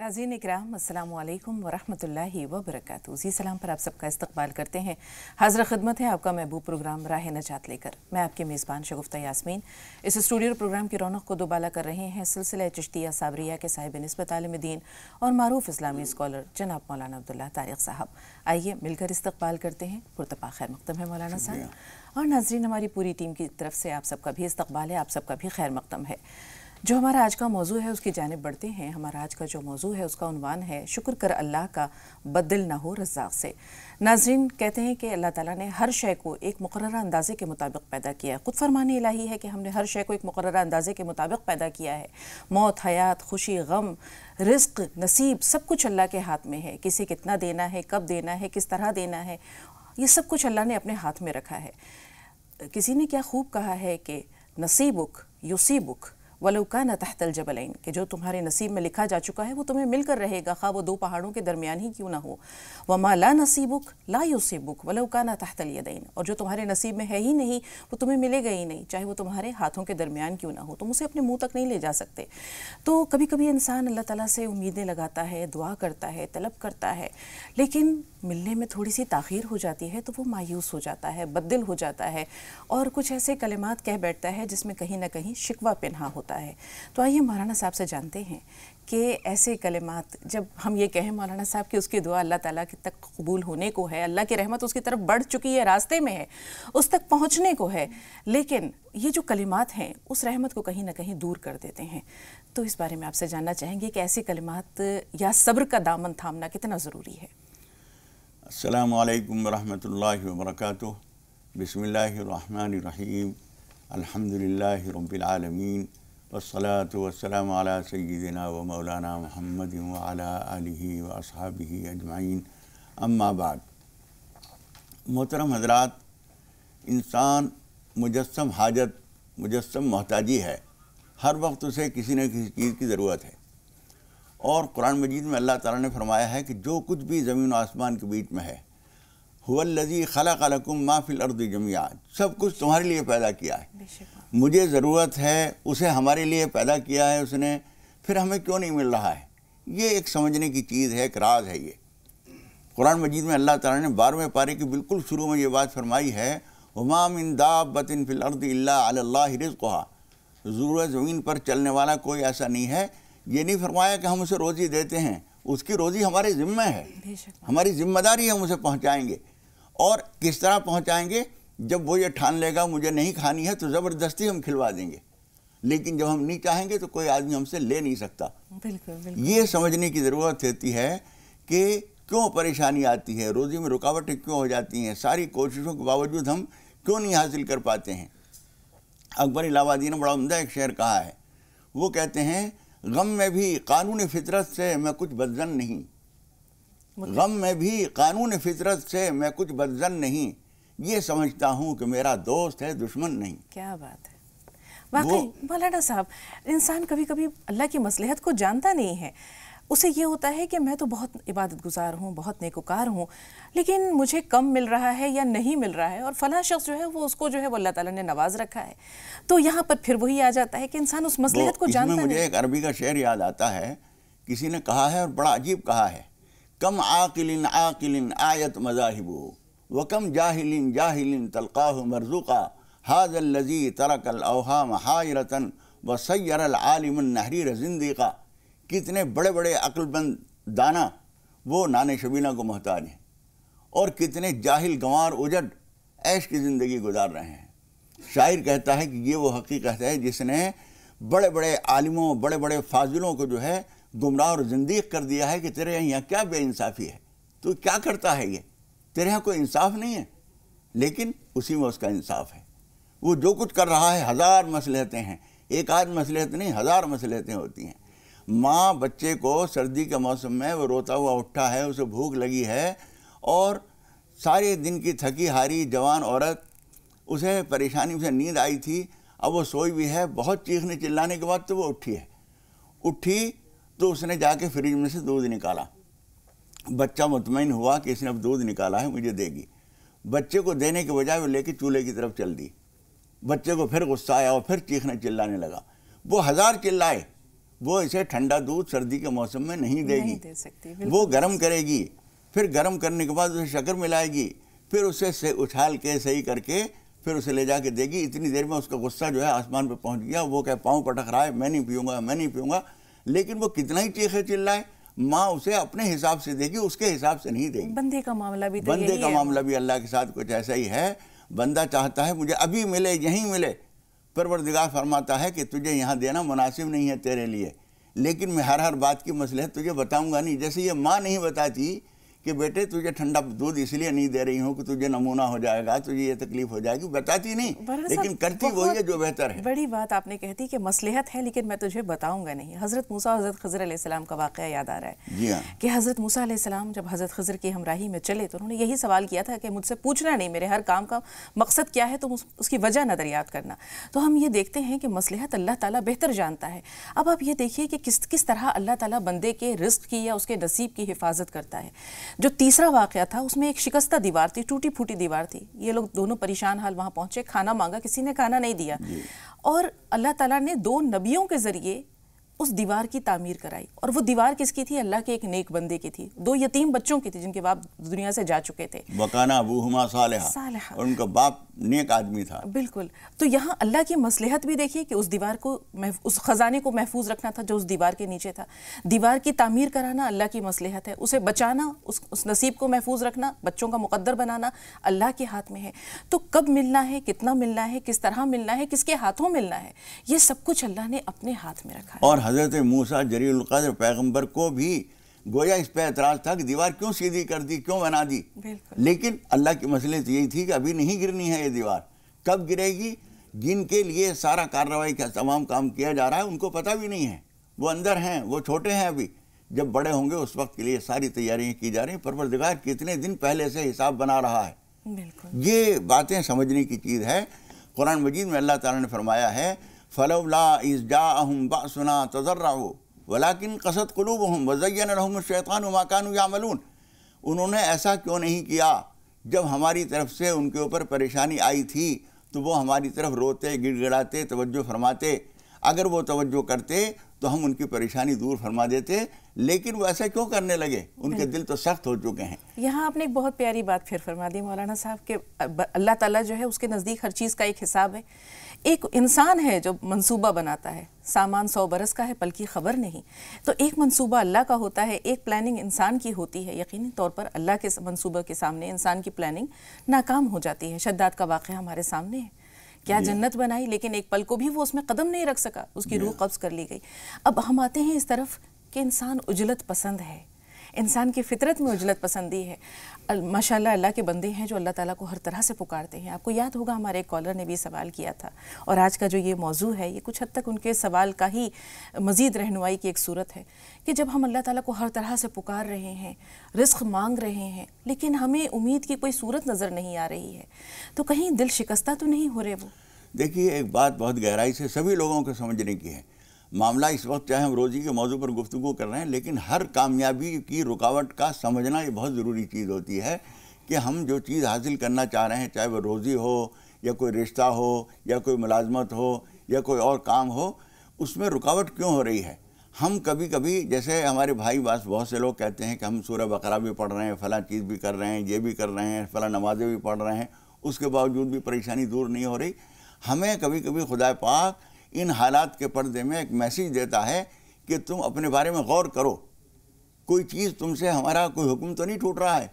नाजीन इक्राम अल्लाम वरहमल वबरक उसी सलाम पर आप सबका इस्तकबाल करते हैं हाजरा खदमत है आपका महबूब प्रोग्राम राह नजात लेकर मैं आपके मेज़बान शगुफ्ता यासमीन इस स्टूडियो प्रोग्राम की रौनक को दोबाला कर रहे हैं सिलसिला चश्तिया साबरिया के साहिब नस्बत आलम दीन और मरूफ इस्लामी स्कॉलर जनाब मौलाना अब्दुल्ला तारक़ साहब आइए मिलकर इस्तबाल करते हैं पुरतपा खैर मकदम है मौलाना साहब और नाजरीन हमारी पूरी टीम की तरफ से आप सबका भी इस्तबाल है आप सबका भी खैर मकदम है जो हमारा आज का मौजू है उसकी जानब बढ़ते हैं हमारा आज का जो मौजू है उसका उनवान है शुक्र कर अल्लाह का बदल ना हो रजाक से नाजरीन कहते हैं कि अल्लाह ताला ने हर शय को एक मुकर अंदाजे के मुताबिक पैदा किया है खुद फरमानी इलाही है कि हमने हर शय को एक मुकर अंदाजे के मुताबिक पैदा किया है मौत हयात खुशी गम रिस्क नसीब सब कुछ अल्लाह के हाथ में है किसे कितना देना है कब देना है किस तरह देना है ये सब कुछ अल्लाह ने अपने हाथ में रखा है किसी ने क्या खूब कहा है कि नसीबुक युसीबुक वलुकाना तहत जबलैन के जो तुम्हारे नसीब में लिखा जा चुका है वो तुम्हें मिलकर रहेगा खा वो दो पहाड़ों के दरमियान ही क्यों ना हो वमा ला नसीबुक ला युसीबुक वलुकाना तहत यदैन और जो तुम्हारे नसीब में है ही नहीं वो तुम्हें मिलेगा ही नहीं चाहे वो तुम्हारे हाथों के दरमियान क्यों ना हो तुम उसे अपने मुँह तक नहीं ले जा सकते तो कभी कभी इंसान अल्लाह तला से उम्मीदें लगाता है दुआ करता है तलब करता है लेकिन मिलने में थोड़ी सी ताखीर हो जाती है तो वो मायूस हो जाता है बददिल हो जाता है और कुछ ऐसे कलमात कह बैठता है जिसमें कहीं ना कहीं शिकवा पिनहा होता होता है तो आइए मौलाना साहब से जानते हैं कि ऐसे कलेमात जब हम ये कहें मौलाना साहब कि उसकी दुआ अल्लाह ताला की तक कबूल होने को है अल्लाह की रहमत उसकी तरफ बढ़ चुकी है रास्ते में है उस तक पहुँचने को है लेकिन ये जो कलिमात हैं उस रहमत को कहीं ना कहीं दूर कर देते हैं तो इस बारे में आपसे जानना चाहेंगे कि ऐसे कलिमात या सब्र का दामन थामना कितना ज़रूरी है अल्लाम वरहमल वर्क बसमीम अलहमदिल्ला रबालमीन वसलात वसलम सैदिना व मौलाना महमद वाली वसहाबी अजमाइन अम्माबाद मोहतरम हजरात इंसान मुजस्म हाजत मुजस्म मोहताजी है हर वक्त उसे किसी न किसी चीज़ की ज़रूरत है और कुरान मजीद में अल्लाह ताला ने फरमाया है कि जो कुछ भी ज़मीन और आसमान के बीच में है हुवल्लज़ी खला कलकुम माफिल अर्द जमिया सब कुछ तुम्हारे लिए पैदा किया है मुझे ज़रूरत है उसे हमारे लिए पैदा किया है उसने फिर हमें क्यों नहीं मिल रहा है ये एक समझने की चीज़ है एक राज है ये कुरान मजीद में अल्लाह ताला ने बारहवें पारे की बिल्कुल शुरू में ये बात फरमाई है हमाम इन दाबतिन फ़िलर्द अल्लाह रिज़ा ज़रूर ज़मीन पर चलने वाला कोई ऐसा नहीं है ये नहीं फरमाया कि हम उसे रोज़ी देते हैं उसकी रोज़ी हमारे ज़िम्मे है हमारी ज़िम्मेदारी हम उसे पहुँचाएँगे और किस तरह पहुँचाएँगे जब वो ये ठान लेगा मुझे नहीं खानी है तो ज़बरदस्ती हम खिलवा देंगे लेकिन जब हम नहीं चाहेंगे तो कोई आदमी हमसे ले नहीं सकता बिल्कुल, ये समझने की ज़रूरत होती है कि क्यों परेशानी आती है रोज़ी में रुकावटें क्यों हो जाती हैं सारी कोशिशों के बावजूद हम क्यों नहीं हासिल कर पाते हैं अकबर इलाहाबादी ने बड़ा उमदा एक शेर कहा है वो कहते हैं गम में भी कानून फितरत से मैं कुछ बदजन नहीं गम में भी कानून फितरत से मैं कुछ बदजन नहीं ये समझता हूँ कि मेरा दोस्त है दुश्मन नहीं क्या बात है वाकई मौलाना साहब इंसान कभी कभी अल्लाह की मसलहत को जानता नहीं है उसे ये होता है कि मैं तो बहुत इबादत गुजार हूँ बहुत नेकोकार हूँ लेकिन मुझे कम मिल रहा है या नहीं मिल रहा है और फला शख्स जो है वो उसको जो है वो अल्लाह ताला ने नवाज रखा है तो यहाँ पर फिर वही आ जाता है कि इंसान उस मसलहत को जानता मुझे नहीं। एक अरबी का शेर याद आता है किसी ने कहा है और बड़ा अजीब कहा है कम आकिलिन आकिलिन आयत मजाहिबो वकम जाहिलिन जाहिलिन तलका मरजुका हाजल लजी तरक अवहाम हायरतन व सैर आलिमनहरीर जिंदीका कितने बड़े बड़े अक्लबंद दाना वो नाने शबीना को मोहताज हैं और कितने जाहिल गंवार उजट ऐश की ज़िंदगी गुजार रहे हैं शायर कहता है कि ये वो हकीकत है जिसने बड़े बड़े आलिमों बड़े बड़े फाजिलों को जो है गुमराह और जिंदगी कर दिया है कि तेरे यहाँ क्या बेइंसाफ़ी है तो क्या करता है ये तेरे यहाँ कोई इंसाफ नहीं है लेकिन उसी में उसका इंसाफ है वो जो कुछ कर रहा है हज़ार मसलहतें हैं एक आध मसलहत नहीं हज़ार मसलहतें होती हैं माँ बच्चे को सर्दी के मौसम में वो रोता हुआ उठा है उसे भूख लगी है और सारे दिन की थकी हारी जवान औरत उसे परेशानी उसे नींद आई थी अब वो सोई भी है बहुत चीखने चिल्लाने के बाद तो वो उठी है उठी तो उसने जाके फ्रिज में से दूध निकाला बच्चा मुतमिन हुआ कि इसने अब दूध निकाला है मुझे देगी बच्चे को देने के बजाय वो लेके चूल्हे की तरफ चल दी बच्चे को फिर गुस्सा आया और फिर चीखने चिल्लाने लगा वो हज़ार चिल्लाए वो इसे ठंडा दूध सर्दी के मौसम में नहीं देगी नहीं दे सकती वो गर्म करेगी फिर गर्म करने के बाद उसे शक्कर मिलाएगी फिर उसे से उछाल के सही करके फिर उसे ले जाके देगी इतनी देर में उसका गुस्सा जो है आसमान पर पहुंच गया वो कह पाँव पटक रहा है मैं नहीं पीऊँगा मैं नहीं पीऊँगा लेकिन वो कितना ही चीखे चिल्लाए माँ उसे अपने हिसाब से देगी उसके हिसाब से नहीं देगी बंदे का मामला भी तो बंदे का मामला भी अल्लाह के साथ कुछ ऐसा ही है बंदा चाहता है मुझे अभी मिले यहीं मिले परवरदिगार फरमाता है कि तुझे यहाँ देना मुनासिब नहीं है तेरे लिए लेकिन मैं हर हर बात की मसले तुझे बताऊंगा नहीं जैसे ये माँ नहीं बताती कि बेटे तुझे ठंडा दूध इसलिए नहीं दे रही हूँ कि तुझे नमूना हो जाएगा तुझे ये तकलीफ हो जाएगी बताती नहीं लेकिन करती वही है जो बेहतर है बड़ी बात आपने कहती कि मसलहत है लेकिन मैं तुझे बताऊंगा नहीं हज़रत मूसा हज़रत खजर सलाम का वाक़ याद आ रहा है जी हाँ कि हज़रत मूसा सलाम जब हज़रत खजर की हमराही में चले तो उन्होंने यही सवाल किया था कि मुझसे पूछना नहीं मेरे हर काम का मकसद क्या है तुम उसकी वजह दरियात करना तो हम ये देखते हैं कि मसलहत अल्लाह ताला बेहतर जानता है अब आप ये देखिए कि किस किस तरह अल्लाह ताला बंदे के रिस्क की या उसके नसीब की हिफाजत करता है जो तीसरा वाक़ था उसमें एक शिकस्ता दीवार थी टूटी फूटी दीवार थी ये लोग दोनों परेशान हाल वहाँ पहुँचे खाना मांगा किसी ने खाना नहीं दिया और अल्लाह ताला ने दो नबियों के ज़रिए उस दीवार की तामीर कराई और वो दीवार किसकी थी अल्लाह के एक नेक बंदे की थी दो यतीम बच्चों की थी जिनके बाप दुनिया से जा चुके थे वकाना अबूहुमा सालेहा सालेहा और उनका बाप नेक आदमी था बिल्कुल तो यहाँ अल्लाह की मसलहत भी देखिए कि उस दीवार को उस ख़जाने को महफूज रखना था जो उस दीवार के नीचे था दीवार की तामीर कराना अल्लाह की मसलहत है उसे बचाना उस उस नसीब को महफूज रखना बच्चों का मुकदर बनाना अल्लाह के हाथ में है तो कब मिलना है कितना मिलना है किस तरह मिलना है किसके हाथों मिलना है ये सब कुछ अल्लाह ने अपने हाथ में रखा और हज़रत मूसा कदर पैगम्बर को भी गोया इस पर एतराज़ था कि दीवार क्यों सीधी कर दी क्यों बना दी लेकिन अल्लाह की मसले तो यही थी कि अभी नहीं गिरनी है ये दीवार कब गिरेगी जिनके लिए सारा कार्रवाई का तमाम काम किया जा रहा है उनको पता भी नहीं है वो अंदर हैं वो छोटे हैं अभी जब बड़े होंगे उस वक्त के लिए सारी तैयारियाँ की जा रही हैं परवरदिगार कितने दिन पहले से हिसाब बना रहा है ये बातें समझने की चीज़ है कुरान मजीद में अल्लाह ताला ने फरमाया है फलोला इस बासना तजर्रा हो वलाकिन कसत कलूब हम वज़ैन रहम शैतान माकान यामलून उन्होंने ऐसा क्यों नहीं किया जब हमारी तरफ से उनके ऊपर परेशानी आई थी तो वो हमारी तरफ रोते गिड़गड़ाते तवज्जो फरमाते अगर वो तवज्जो करते तो हम उनकी परेशानी दूर फरमा देते लेकिन वो ऐसा क्यों करने लगे उनके दिल तो सख्त हो चुके हैं यहाँ आपने एक बहुत प्यारी बात फिर फरमा दी मौलाना साहब के अल्लाह ताला जो है उसके नज़दीक हर चीज़ का एक हिसाब है एक इंसान है जो मंसूबा बनाता है सामान सौ बरस का है पल खबर नहीं तो एक मंसूबा अल्लाह का होता है एक प्लानिंग इंसान की होती है यकीनी तौर पर अल्लाह के मंसूबा के सामने इंसान की प्लानिंग नाकाम हो जाती है शद्दात का वाक़ हमारे सामने है क्या जन्नत बनाई लेकिन एक पल को भी वो उसमें कदम नहीं रख सका उसकी रूह कब्ज़ कर ली गई अब हम आते हैं इस तरफ कि इंसान उजलत पसंद है इंसान की फितरत में उजलत पसंदी है माशाल्लाह अल्लाह के बंदे हैं जो अल्लाह ताला को हर तरह से पुकारते हैं आपको याद होगा हमारे एक कॉलर ने भी सवाल किया था और आज का जो ये मौजू है ये कुछ हद तक उनके सवाल का ही मज़ीद रहनुमाई की एक सूरत है कि जब हम अल्लाह ताला को हर तरह से पुकार रहे हैं रिस्क मांग रहे हैं लेकिन हमें उम्मीद की कोई सूरत नज़र नहीं आ रही है तो कहीं दिल शिकस्ता तो नहीं हो रहे वो देखिए एक बात बहुत गहराई से सभी लोगों को समझने की है मामला इस वक्त चाहे हम रोज़ी के मौजू पर गुफ्तु कर रहे हैं लेकिन हर कामयाबी की रुकावट का समझना ये बहुत ज़रूरी चीज़ होती है कि हम जो चीज़ हासिल करना चाह रहे हैं चाहे वह रोज़ी हो या कोई रिश्ता हो या कोई मुलाजमत हो या कोई और काम हो उसमें रुकावट क्यों हो रही है हम कभी कभी जैसे हमारे भाई बास बहुत से लोग कहते हैं कि हम सूर्य बकरा भी पढ़ रहे हैं फ़ला चीज़ भी कर रहे हैं ये भी कर रहे हैं फ़ला नमाज़ें भी पढ़ रहे हैं उसके बावजूद भी परेशानी दूर नहीं हो रही हमें कभी कभी खुदा पाक इन हालात के पर्दे में एक मैसेज देता है कि तुम अपने बारे में गौर करो कोई चीज़ तुमसे हमारा कोई हुक्म तो नहीं टूट रहा है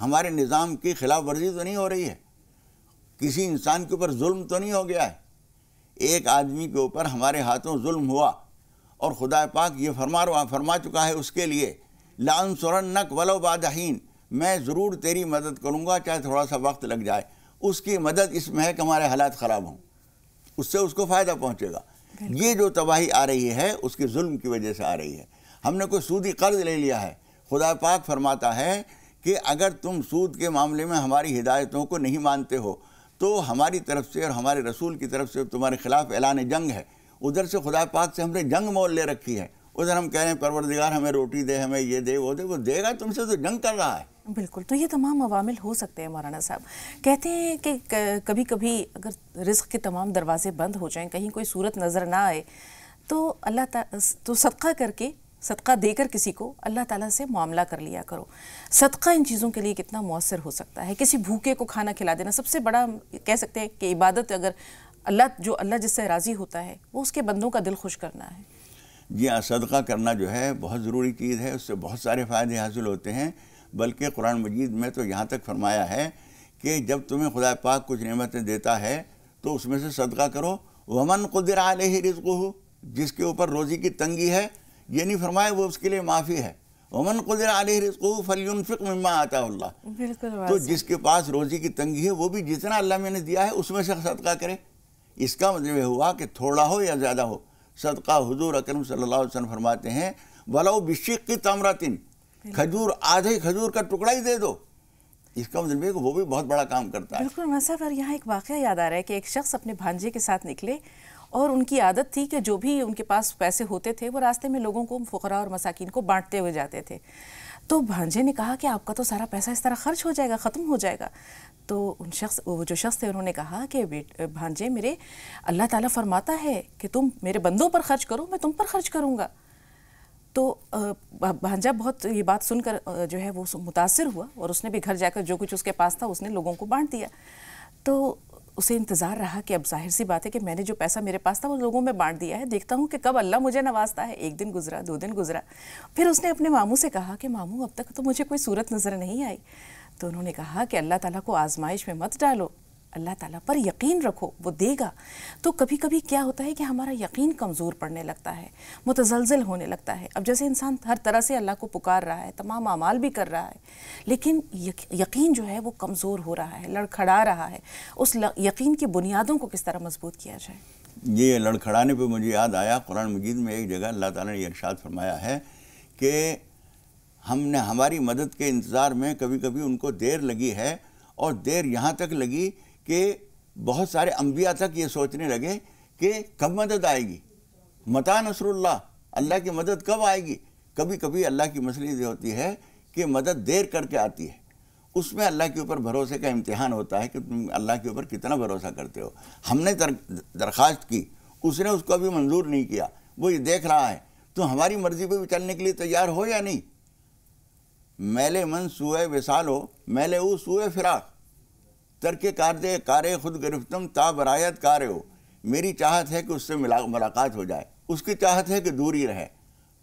हमारे निज़ाम की खिलाफ वर्जी तो नहीं हो रही है किसी इंसान के ऊपर जुल्म तो नहीं हो गया है एक आदमी के ऊपर हमारे हाथों जुल्म हुआ और खुदा पाक ये फरमा फरमा चुका है उसके लिए लान सुरन नक वलो बादहीन मैं ज़रूर तेरी मदद करूँगा चाहे थोड़ा सा वक्त लग जाए उसकी मदद इसमें है कि हमारे हालात ख़राब हों उससे उसको फ़ायदा पहुँचेगा ये जो तबाही आ रही है उसके जुल्म की वजह से आ रही है हमने कोई सूदी कर्ज ले लिया है खुदा पाक फरमाता है कि अगर तुम सूद के मामले में हमारी हिदायतों को नहीं मानते हो तो हमारी तरफ से और हमारे रसूल की तरफ से तुम्हारे खिलाफ ऐलान जंग है उधर से खुदा पाक से हमने जंग मोल ले रखी है उधर हम कह रहे हैं परवरदिगार हमें रोटी दे हमें ये दे वो दे वो देगा तुमसे तो जंग कर रहा है बिल्कुल तो ये तमाम अवामिल हो सकते हैं मौलाना साहब कहते हैं कि कभी कभी अगर रिस्क के तमाम दरवाजे बंद हो जाएं कहीं कोई सूरत नज़र ना आए तो अल्लाह तो सदका करके सदका देकर किसी को अल्लाह ताला से मामला कर लिया करो सदका इन चीज़ों के लिए कितना मौसर हो सकता है किसी भूखे को खाना खिला देना सबसे बड़ा कह सकते हैं कि इबादत अगर अल्लाह जो अल्लाह जिससे राज़ी होता है वो उसके बंदों का दिल खुश करना है जी हाँ सदका करना जो है बहुत ज़रूरी चीज़ है उससे बहुत सारे फ़ायदे हासिल होते हैं बल्कि कुरान मजीद में तो यहाँ तक फरमाया है कि जब तुम्हें खुदा पाक कुछ नमतें देता है तो उसमें से सदका करो वमन कुदर आल ही रिज्क हो जिसके ऊपर रोज़ी की तंगी है ये नहीं फरमाए वो उसके लिए माफ़ी है वमन कुदर आल ही रिज्क फलफिक मम्मा आता अल्लाह तो जिसके पास रोज़ी की तंगी है वो भी जितना अल्लाह मैंने दिया है उसमें से सदका करे इसका मतलब यह हुआ कि थोड़ा हो या ज़्यादा हो सदका हजूर अक्रम सल्ला वसन फरमाते हैं वलाओ बिशिक की तीन खजूर आधे खजूर का टुकड़ा ही दे दो इसका मतलब वो भी बहुत बड़ा काम करता है बिल्कुल मैं सर यहाँ एक वाक़ याद आ रहा है कि एक शख्स अपने भांजे के साथ निकले और उनकी आदत थी कि जो भी उनके पास पैसे होते थे वो रास्ते में लोगों को फ़करा और मसाकिन को बांटते हुए जाते थे तो भांजे ने कहा कि आपका तो सारा पैसा इस तरह खर्च हो जाएगा ख़त्म हो जाएगा तो उन शख्स वो जो शख्स थे उन्होंने कहा कि भांजे मेरे अल्लाह ताला फरमाता है कि तुम मेरे बंदों पर खर्च करो मैं तुम पर खर्च करूँगा तो भांजा बहुत ये बात सुनकर जो है वो मुतासर हुआ और उसने भी घर जाकर जो कुछ उसके पास था उसने लोगों को बांट दिया तो उसे इंतज़ार रहा कि अब जाहिर सी बात है कि मैंने जो पैसा मेरे पास था वो लोगों में बांट दिया है देखता हूँ कि कब अल्लाह मुझे नवाजता है एक दिन गुजरा दो दिन गुजरा फिर उसने अपने मामू से कहा कि मामू अब तक तो मुझे कोई सूरत नज़र नहीं आई तो उन्होंने कहा कि अल्लाह ताला को आजमाइश में मत डालो अल्लाह ताला पर यकीन रखो वो देगा तो कभी कभी क्या होता है कि हमारा यकीन कमज़ोर पड़ने लगता है मुतजलजल होने लगता है अब जैसे इंसान हर तरह से अल्लाह को पुकार रहा है तमाम अमाल भी कर रहा है लेकिन यकीन जो है वो कमज़ोर हो रहा है लड़खड़ा रहा है उस यकीन की बुनियादों को किस तरह मजबूत किया जाए ये लड़खड़ाने पर मुझे याद आया कुरान मजीद में एक जगह अल्लाह ताला ने इरशाद फरमाया है कि हमने हमारी मदद के इंतज़ार में कभी कभी उनको देर लगी है और देर यहाँ तक लगी कि बहुत सारे अम्बिया तक ये सोचने लगे कि कब मदद आएगी मता नसरुल्ला अल्लाह की मदद कब आएगी कभी कभी अल्लाह की मछली ये होती है कि मदद देर करके आती है उसमें अल्लाह के ऊपर भरोसे का इम्तहान होता है कि तुम अल्लाह के ऊपर कितना भरोसा करते हो हमने दरख्वास्त की उसने उसको अभी मंजूर नहीं किया वो ये देख रहा है तो हमारी मर्ज़ी पर भी चलने के लिए तैयार हो या नहीं मैले मन सूए विसालो मैले ऊ सूए फिराक तरके दे कार खुद गिरफ्तम ताबरायत कार हो मेरी चाहत है कि उससे मिला मुलाकात हो जाए उसकी चाहत है कि दूर ही रहे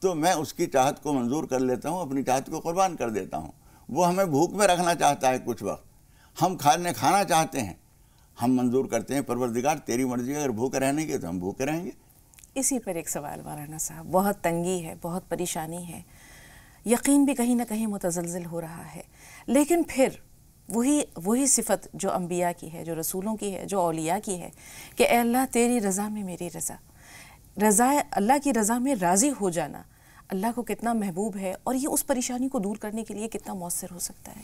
तो मैं उसकी चाहत को मंजूर कर लेता हूँ अपनी चाहत को कुर्बान कर देता हूँ वो हमें भूख में रखना चाहता है कुछ वक्त हम खाने खाना चाहते हैं हम मंजूर करते हैं परवरदिगार तेरी मर्जी अगर भूखे रहने की तो हम भूखे रहेंगे इसी पर एक सवाल वाराना साहब बहुत तंगी है बहुत परेशानी है यकीन भी कहीं ना कहीं मुतजलजल हो रहा है लेकिन फिर वही वही सिफत जो अम्बिया की है जो रसूलों की है जो अलिया की है कि अल्लाह तेरी रज़ा में मेरी रज़ा रज़ा अल्लाह की रज़ा में राज़ी हो जाना अल्लाह को कितना महबूब है और ये उस परेशानी को दूर करने के लिए कितना मौसर हो सकता है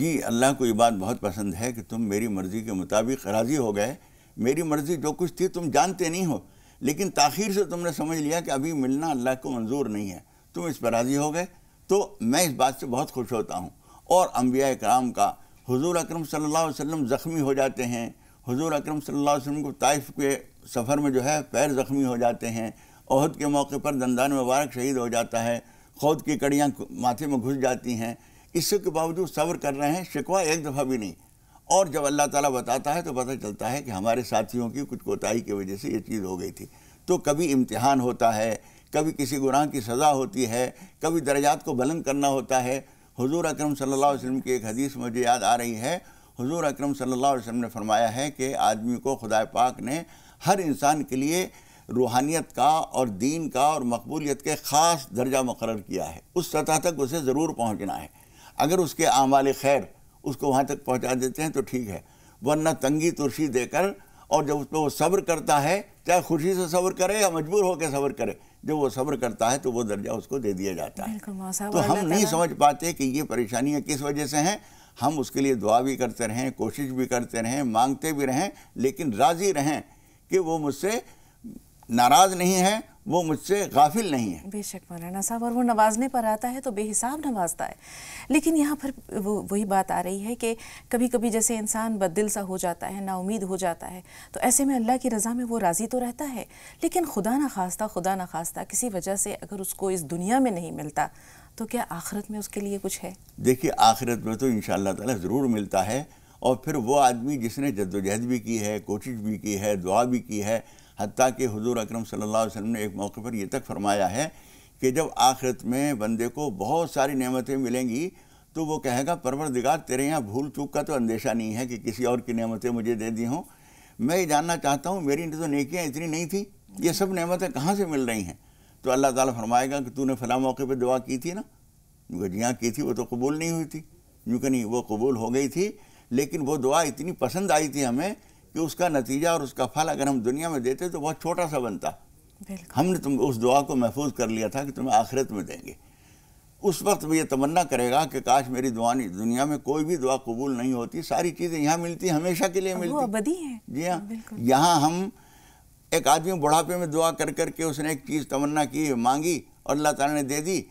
जी अल्लाह को ये बात बहुत पसंद है कि तुम मेरी मर्ज़ी के मुताबिक राज़ी हो गए मेरी मर्ज़ी जो कुछ थी तुम जानते नहीं हो लेकिन ताखिर से तुमने समझ लिया कि अभी मिलना अल्लाह को मंजूर नहीं है तुम इस पर राज़ी हो गए तो मैं इस बात से बहुत खुश होता हूँ और अम्बिया कराम का हुजूर अकरम सल्लल्लाहु अलैहि वसल्लम ज़ख्मी हो जाते हैं हुजूर अकरम सल्लल्लाहु अलैहि वसल्लम को ताइफ के सफ़र में जो है पैर ज़ख्मी हो जाते हैं अहद के मौके पर दंदान मुबारक शहीद हो जाता है खौद की कड़ियाँ माथे में घुस जाती हैं इसके बावजूद सब्र कर रहे हैं शिकवा एक दफ़ा भी नहीं और जब अल्लाह ताला बताता है तो पता चलता है कि हमारे साथियों की कुछ कोताही की वजह से ये चीज़ हो गई थी तो कभी इम्तिहान होता है कभी किसी गुनाह की सज़ा होती है कभी दर्जात को बुलंद करना होता है हुजूर अकरम सल्लल्लाहु अलैहि वसल्लम की एक हदीस मुझे याद आ रही है हुजूर अकरम सल्लल्लाहु अलैहि वसल्लम ने फरमाया है कि आदमी को खुदा पाक ने हर इंसान के लिए रूहानियत का और दीन का और मकबूलियत के ख़ास दर्जा मुकर किया है उस सतह तक उसे ज़रूर पहुँचना है अगर उसके आमाल खैर उसको वहाँ तक पहुँचा देते हैं तो ठीक है वरना तंगी तुरशी देकर और जब उसमें वो सब्र करता है चाहे खुशी से सब्र करे या मजबूर होकर सब्र करे जब वो सब्र करता है तो वो दर्जा उसको दे दिया जाता है तो हम नहीं समझ पाते कि ये परेशानियाँ किस वजह से हैं हम उसके लिए दुआ भी करते रहें कोशिश भी करते रहें मांगते भी रहें लेकिन राज़ी रहें कि वो मुझसे नाराज़ नहीं है वो मुझसे गाफिल नहीं है बेशक मौलाना साहब और वो नवाजने पर आता है तो बेहिसाब नवाजता है लेकिन यहाँ पर वो वही बात आ रही है कि कभी कभी जैसे इंसान बददिल सा हो जाता है नाउमीद हो जाता है तो ऐसे में अल्लाह की रज़ा में वो राज़ी तो रहता है लेकिन खुदा ना खास्ता खुदा ना खास्ता किसी वजह से अगर उसको इस दुनिया में नहीं मिलता तो क्या आखिरत में उसके लिए कुछ है देखिए आखिरत में तो इन शाह ज़रूर मिलता है और फिर वो आदमी जिसने जद्दोजहद भी की है कोशिश भी की है दुआ भी की है हती कि हजूर अक्रम सल्ला वसम ने एक मौके पर यह तक फरमाया है कि जब आखिरत में बंदे को बहुत सारी नमतें मिलेंगी तो वो कहेगा परवरदिगार तेरे यहाँ भूल चूक का तो अंदेशा नहीं है कि किसी और की नमतें मुझे दे दी हों मैं ये जानना चाहता हूँ मेरी तो नेकियाँ इतनी नहीं थी ये सब नमतें कहाँ से मिल रही हैं तो अल्लाह ताला फरमाएगा कि तूने फ़ला मौके पर दुआ की थी ना जी हाँ की थी वो तो कबूल नहीं हुई थी क्योंकि नहीं वो कबूल हो गई थी लेकिन वो दुआ इतनी पसंद आई थी हमें कि उसका नतीजा और उसका फल अगर हम दुनिया में देते तो बहुत छोटा सा बनता हमने तुम उस दुआ को महफूज कर लिया था कि तुम्हें आखिरत में देंगे उस वक्त भी ये तमन्ना करेगा कि काश मेरी दुआ नहीं दुनिया में कोई भी दुआ कबूल नहीं होती सारी चीज़ें यहाँ मिलती हमेशा के लिए मिलती है जी हाँ यहाँ हम एक आदमी बुढ़ापे में दुआ कर कर के उसने एक चीज़ तमन्ना की मांगी और अल्लाह ताला ने दे दी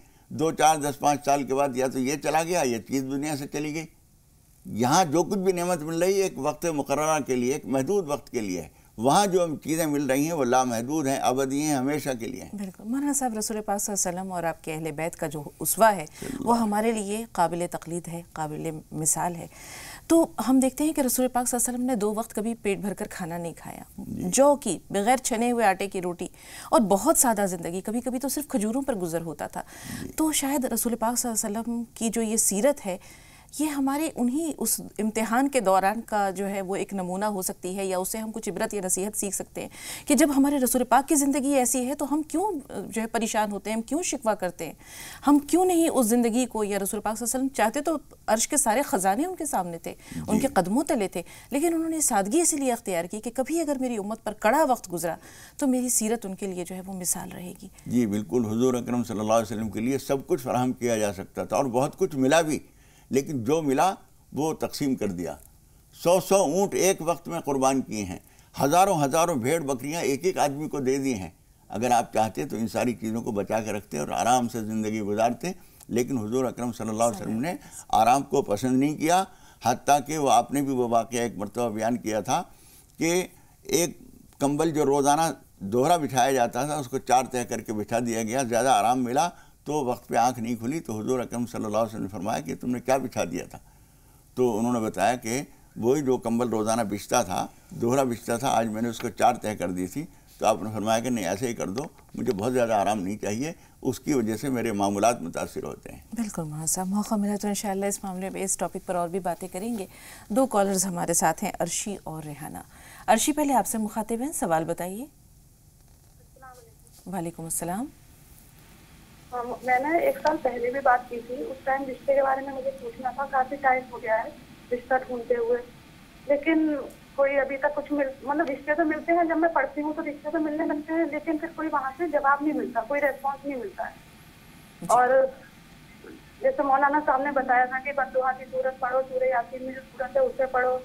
दो चार दस पाँच साल के बाद या तो ये चला गया ये चीज़ दुनिया से चली गई यहाँ जो कुछ भी नमत मिल रही है एक वक्त मुकर्रा के लिए एक महदूद वक्त के लिए वहाँ जो हम चीज़ें मिल रही हैं वो लामहदूद हैं अबदी हैं हमेशा के लिए बिल्कुल मौलाना साहब रसूल पासम और आपके अहल बैत का जो उसवा है वो हमारे लिए काबिल तकलीद है काबिल मिसाल है तो हम देखते हैं कि रसूल पाक ने दो वक्त कभी पेट भर कर खाना नहीं खाया जो कि बगैर छने हुए आटे की रोटी और बहुत सादा ज़िंदगी कभी कभी तो सिर्फ खजूरों पर गुजर होता था तो शायद रसूल पाक वसल्लम की जो ये सीरत है ये हमारे उन्हीं उस इम्तहान के दौरान का जो है वो एक नमूना हो सकती है या उससे हम कुछ इबरत या नसीहत सीख सकते हैं कि जब हमारे रसूल पाक की ज़िंदगी ऐसी है तो हम क्यों जो है परेशान होते हैं हम क्यों शिकवा करते हैं हम क्यों नहीं उस ज़िंदगी को या रसूल पाक वसलम चाहते तो अर्श के सारे ख़जाने उनके सामने थे उनके कदमों तले थे लेकिन उन्होंने सादगी इसीलिए अख्तियार की कि कभी अगर मेरी उम्मत पर कड़ा वक्त गुजरा तो मेरी सीरत उनके लिए जो है वो मिसाल रहेगी जी बिल्कुल हजूर अक्रम सल्ला वसलम के लिए सब कुछ फराहम किया जा सकता था और बहुत कुछ मिला भी लेकिन जो मिला वो तकसीम कर दिया सौ सौ ऊँट एक वक्त में कुर्बान किए हैं हज़ारों हज़ारों भेड़ बकरियाँ एक एक आदमी को दे दी हैं अगर आप चाहते तो इन सारी चीज़ों को बचा के रखते और आराम से ज़िंदगी गुजारते लेकिन हुजूर अकरम सल्लल्लाहु अलैहि वसल्लम ने आराम को पसंद नहीं किया हती कि वह आपने भी वो वाक़ एक मरतबा बयान किया था कि एक कंबल जो रोज़ाना दोहरा बिठाया जाता था उसको चार तय करके बिठा दिया गया ज़्यादा आराम मिला तो वक्त पे आंख नहीं खुली तो हजूर अकरम सल्लल्लाहु अलैहि वसल्लम ने फरमाया कि तुमने क्या बिछा दिया था तो उन्होंने बताया कि वही जो कंबल रोज़ाना बिछता था दोहरा बिछता था आज मैंने उसको चार तय कर दी थी तो आपने फरमाया कि नहीं ऐसे ही कर दो मुझे बहुत ज़्यादा आराम नहीं चाहिए उसकी वजह से मेरे मामूलत मुतासर होते हैं बिल्कुल महान साहब मौका मिला तो इन इस मामले में इस टॉपिक पर और भी बातें करेंगे दो कॉलर्स हमारे साथ हैं अर्शी और रेहाना अर्शी पहले आपसे मुखातिब हैं सवाल बताइए वालेकुम असलम मैंने एक साल पहले भी बात की थी उस टाइम रिश्ते के बारे में मुझे पूछना था काफ़ी टाइम हो गया है रिश्ता ढूंढते हुए लेकिन कोई अभी तक कुछ मिल मतलब रिश्ते तो मिलते हैं जब मैं पढ़ती हूँ तो रिश्ते तो मिलने लगते हैं लेकिन फिर कोई वहाँ से जवाब नहीं मिलता कोई रेस्पॉन्स नहीं मिलता है और जैसे मौलाना साहब ने बताया था कि बदुआ की सूरत पढ़ो सूर्य यासीन में जो सूरत है उसे पढ़ो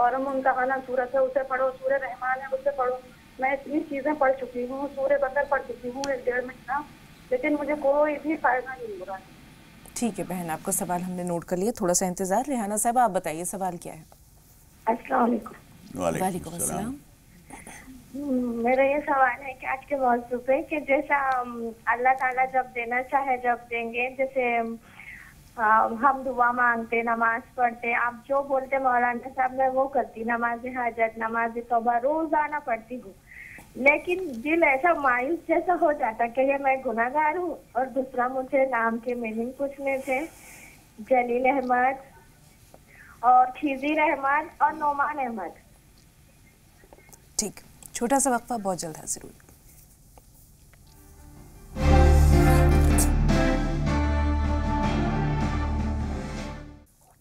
और मुमतहाना सूरत है उसे पढ़ो सूर्य रहमान है उसे पढ़ो मैं इतनी चीज़ें पढ़ चुकी हूँ सूर्य बकर पढ़ चुकी हूँ एक डेढ़ महीना लेकिन मुझे कोई भी फायदा नहीं हो रहा है ठीक है बहन आपका सवाल हमने नोट कर लिया थोड़ा सा इंतजार रिहाना साहब आप बताइए सवाल क्या है हम्म, मेरा ये सवाल है कि आज के मौजू पे कि जैसा अल्लाह ताला जब देना चाहे जब देंगे जैसे हम दुआ मांगते नमाज पढ़ते आप जो बोलते मौलाना साहब मैं वो करती नमाज हाजत नमाज तोबा रोजाना पढ़ती हूँ लेकिन दिल ऐसा मायूस जैसा हो जाता कि ये मैं गुनागार हूँ और दूसरा मुझे नाम के मीनिंग पूछने थे जलील अहमद और खीजी रहमान और नोमान अहमद ठीक छोटा सा वक्फा बहुत जल्द हाजिर हुई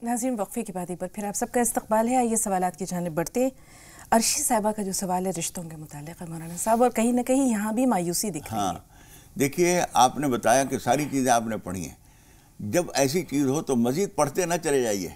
नाजीन वक्फे की बात एक बार फिर आप सबका इस्तकबाल है आइए सवाल की जानब बढ़ते अर्शी साहबा का जो सवाल है रिश्तों के मुतालिक मौलाना साहब और कहीं ना कहीं यहाँ भी मायूसी दिख हाँ, देखिए आपने बताया कि सारी चीज़ें आपने पढ़ी हैं जब ऐसी चीज़ हो तो मज़ीद पढ़ते ना चले जाइए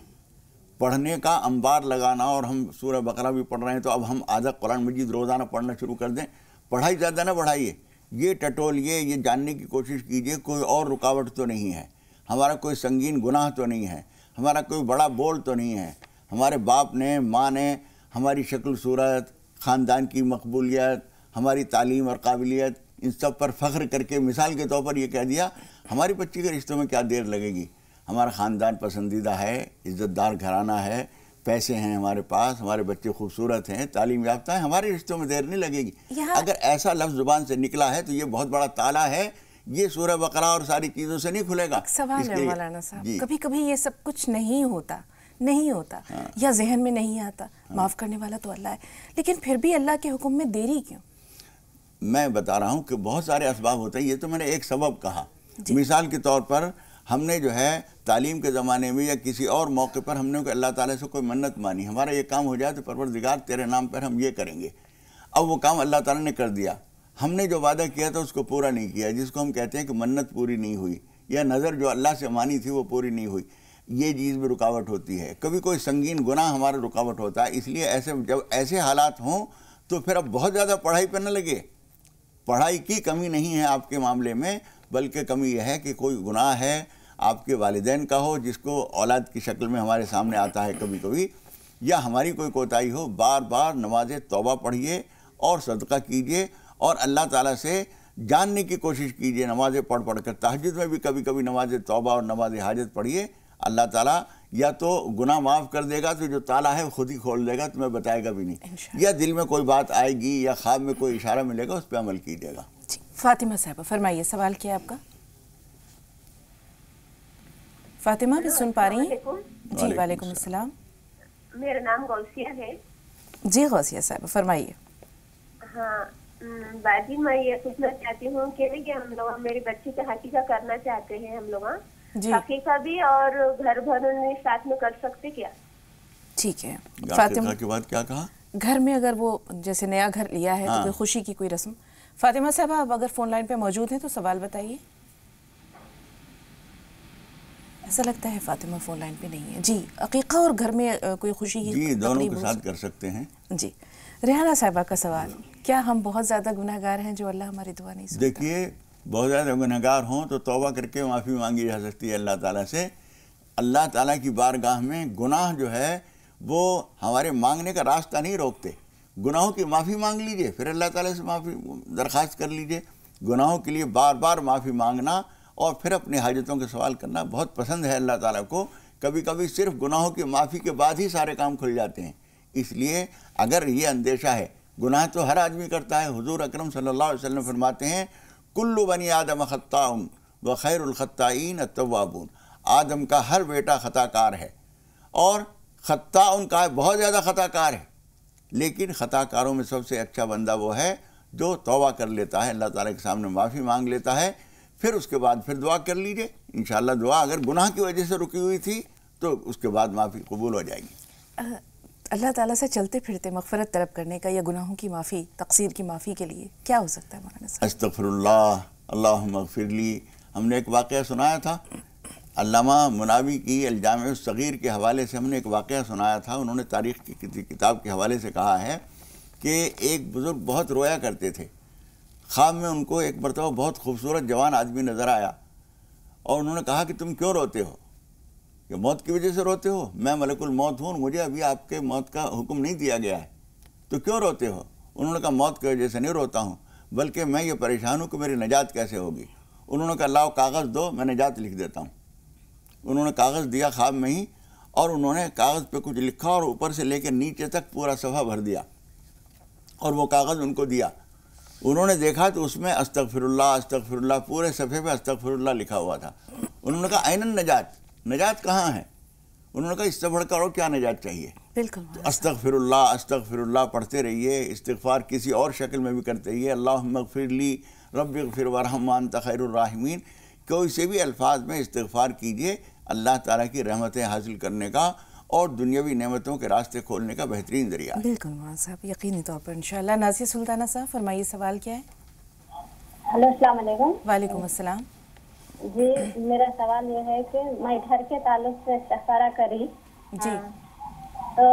पढ़ने का अंबार लगाना और हम सूर्य बकरा भी पढ़ रहे हैं तो अब हम आधा कुरान मजीद रोज़ाना पढ़ना शुरू कर दें पढ़ाई ज़्यादा ना बढ़ाइए ये टटोलिए ये जानने की कोशिश कीजिए कोई और रुकावट तो नहीं है हमारा कोई संगीन गुनाह तो नहीं है हमारा कोई बड़ा बोल तो नहीं है हमारे बाप ने माँ ने हमारी शक्ल सूरत ख़ानदान की मकबूलियत हमारी तालीम और काबिलियत इन सब पर फ़ख्र करके मिसाल के तौर पर यह कह दिया हमारी बच्ची के रिश्तों में क्या देर लगेगी हमारा ख़ानदान पसंदीदा है इज़्ज़तदार घराना है पैसे हैं हमारे पास हमारे बच्चे खूबसूरत हैं तालीम याफ्ता हैं हमारे रिश्तों में देर नहीं लगेगी अगर ऐसा लफ्ज़ ज़ुबान से निकला है तो ये बहुत बड़ा ताला है ये सूर्य बकरा और सारी चीज़ों से नहीं खुलेगा सवाल है मौलाना साहब कभी कभी ये सब कुछ नहीं होता नहीं होता हाँ। या जहन में नहीं आता हाँ। माफ़ करने वाला तो अल्लाह है लेकिन फिर भी अल्लाह के हुक्म में देरी क्यों मैं बता रहा हूँ कि बहुत सारे इसबाब होते हैं ये तो मैंने एक सबब कहा मिसाल के तौर पर हमने जो है तालीम के ज़माने में या किसी और मौके पर हमने अल्लाह ताला से कोई मन्नत मानी हमारा ये काम हो जाए तो परवरदिगार तेरे नाम पर हम ये करेंगे अब वो काम अल्लाह ताला ने कर दिया हमने जो वादा किया था उसको पूरा नहीं किया जिसको हम कहते हैं कि मन्नत पूरी नहीं हुई या नज़र जो अल्लाह से मानी थी वो पूरी नहीं हुई ये चीज़ में रुकावट होती है कभी कोई संगीन गुना हमारा रुकावट होता है इसलिए ऐसे जब ऐसे हालात हों तो फिर अब बहुत ज़्यादा पढ़ाई पर न लगे पढ़ाई की कमी नहीं है आपके मामले में बल्कि कमी यह है कि कोई गुनाह है आपके वालदेन का हो जिसको औलाद की शक्ल में हमारे सामने आता है कभी कभी या हमारी कोई कोताही हो बार बार नमाज तोबा पढ़िए और सदका कीजिए और अल्लाह ताला से जानने की कोशिश कीजिए नमाज़ें पढ़ पढ़ कर तहजद में भी कभी कभी नमाज तोबा और नमाज हाजत पढ़िए अल्लाह ताला या तो गुना माफ़ कर देगा तो जो ताला है खुद ही खोल देगा तुम्हें बताएगा भी नहीं या दिल में कोई बात आएगी या ख्वाब में कोई इशारा मिलेगा उस पर अमल कीजिएगा फातिमा साहबा फरमाइए सवाल क्या आपका फातिमा भी सुन पा रही हैं जी वालेकुम अस्सलाम मेरा नाम गौसिया है जी गौसिया साहब फरमाइए हाँ बाजी मैं ये पूछना चाहती हूँ कि हम लोग मेरे बच्चे का तो हकीका करना चाहते हैं हम लोग हाँ? काके का भी और घर भर साथ में कर सकते क्या ठीक है फातिमा के बाद क्या कहा घर में अगर वो जैसे नया घर लिया है तो हाँ। तो खुशी की कोई रस्म फातिमा साहब आप अगर फोन लाइन पे मौजूद हैं तो सवाल बताइए ऐसा लगता है फातिमा फोन लाइन पे नहीं है जी अकीका और घर में कोई खुशी की दोनों के साथ कर सकते हैं जी रेहाना साहबा का सवाल क्या हम बहुत ज़्यादा गुनाहगार हैं जो अल्लाह हमारी दुआ नहीं देखिए बहुत ज़्यादा गुनहगार हों तो तौबा करके माफ़ी मांगी जा सकती है अल्लाह ताला से अल्लाह ताला की बारगाह में गुनाह जो है वो हमारे मांगने का रास्ता नहीं रोकते गुनाहों की माफ़ी मांग लीजिए फिर अल्लाह ताला से माफ़ी दरख्वास्त कर लीजिए गुनाहों के लिए बार बार माफ़ी मांगना और फिर अपनी हाजतों के सवाल करना बहुत पसंद है अल्लाह ताला को कभी कभी सिर्फ गुनाहों की माफ़ी के बाद ही सारे काम खुल जाते हैं इसलिए अगर ये अंदेशा है गुनाह तो हर आदमी करता है हुजूर अकरम सल्लल्लाहु अलैहि वसल्लम फरमाते हैं कुल्लु बनी आदम ख़त्ताउन व खैरखत्ताइन तवाबून आदम का हर बेटा ख़ताकार है और ख़ता उनका बहुत ज़्यादा ख़ताकार है लेकिन ख़ताकारों में सबसे अच्छा बंदा वो है जो तोबा कर लेता है अल्लाह ताला के सामने माफ़ी मांग लेता है फिर उसके बाद फिर दुआ कर लीजिए इन दुआ अगर गुनाह की वजह से रुकी हुई थी तो उसके बाद माफ़ी कबूल हो जाएगी अल्लाह ताला से चलते फिरते मगफरत तलब करने का या गुनाहों की माफ़ी तकसीर की माफ़ी के लिए क्या हो सकता है मौलाना अस्तफ़रल्ला अल्लाह मगफिरली हमने एक वाक़ सुनाया था अल्लामा मुनावी की अलजाम सग़ीर के हवाले से हमने एक वाक़ सुनाया था उन्होंने तारीख़ की किसी किताब के हवाले से कहा है कि एक बुज़ुर्ग बहुत रोया करते थे ख्वाब में उनको एक मरतबा बहुत खूबसूरत जवान आदमी नज़र आया और उन्होंने कहा कि तुम क्यों रोते हो कि मौत की वजह से रोते हो मैं मलकुल मौत हूँ मुझे अभी आपके मौत का हुक्म नहीं दिया गया है तो क्यों रोते हो उन्होंने कहा मौत की वजह से नहीं रोता हूँ बल्कि मैं ये परेशान हूँ कि मेरी नजात कैसे होगी उन्होंने कहा लाओ कागज़ दो मैं नजात लिख देता हूँ उन्होंने कागज़ दिया ख्वाब में ही और उन्होंने कागज़ पर कुछ लिखा और ऊपर से लेकर नीचे तक पूरा सफ़ा भर दिया और वो कागज़ उनको दिया उन्होंने देखा तो उसमें अस्तफ़िरल्ला अस्तफ़िरल्ला पूरे सफ़े पे अस्तफ़िरल्ला लिखा हुआ था उन्होंने कहा आयन नजात निजात कहाँ है उन्होंने कहा इससे बढ़कर और क्या निजात चाहिए बिल्कुल अस्तक फिर अस्तक पढ़ते रहिए इस्तफार किसी और शक्ल में भी करते रहिए अल्लाह फिरली रब फिर वरहमान तखैरमीन कोई से भी अल्फाज में इस्तफार कीजिए अल्लाह ताला की रहमतें हासिल करने का और दुनियावी नमतों के रास्ते खोलने का बेहतरीन जरिया बिल्कुल मौलाना साहब यकीनी तौर पर इनशाला नाजिया सुल्ताना साहब फरमाइए सवाल क्या है हेलो वालेकुम वालेकुम अस्सलाम जी मेरा सवाल यह है कि मैं घर के ताल्लुक से करी जी तो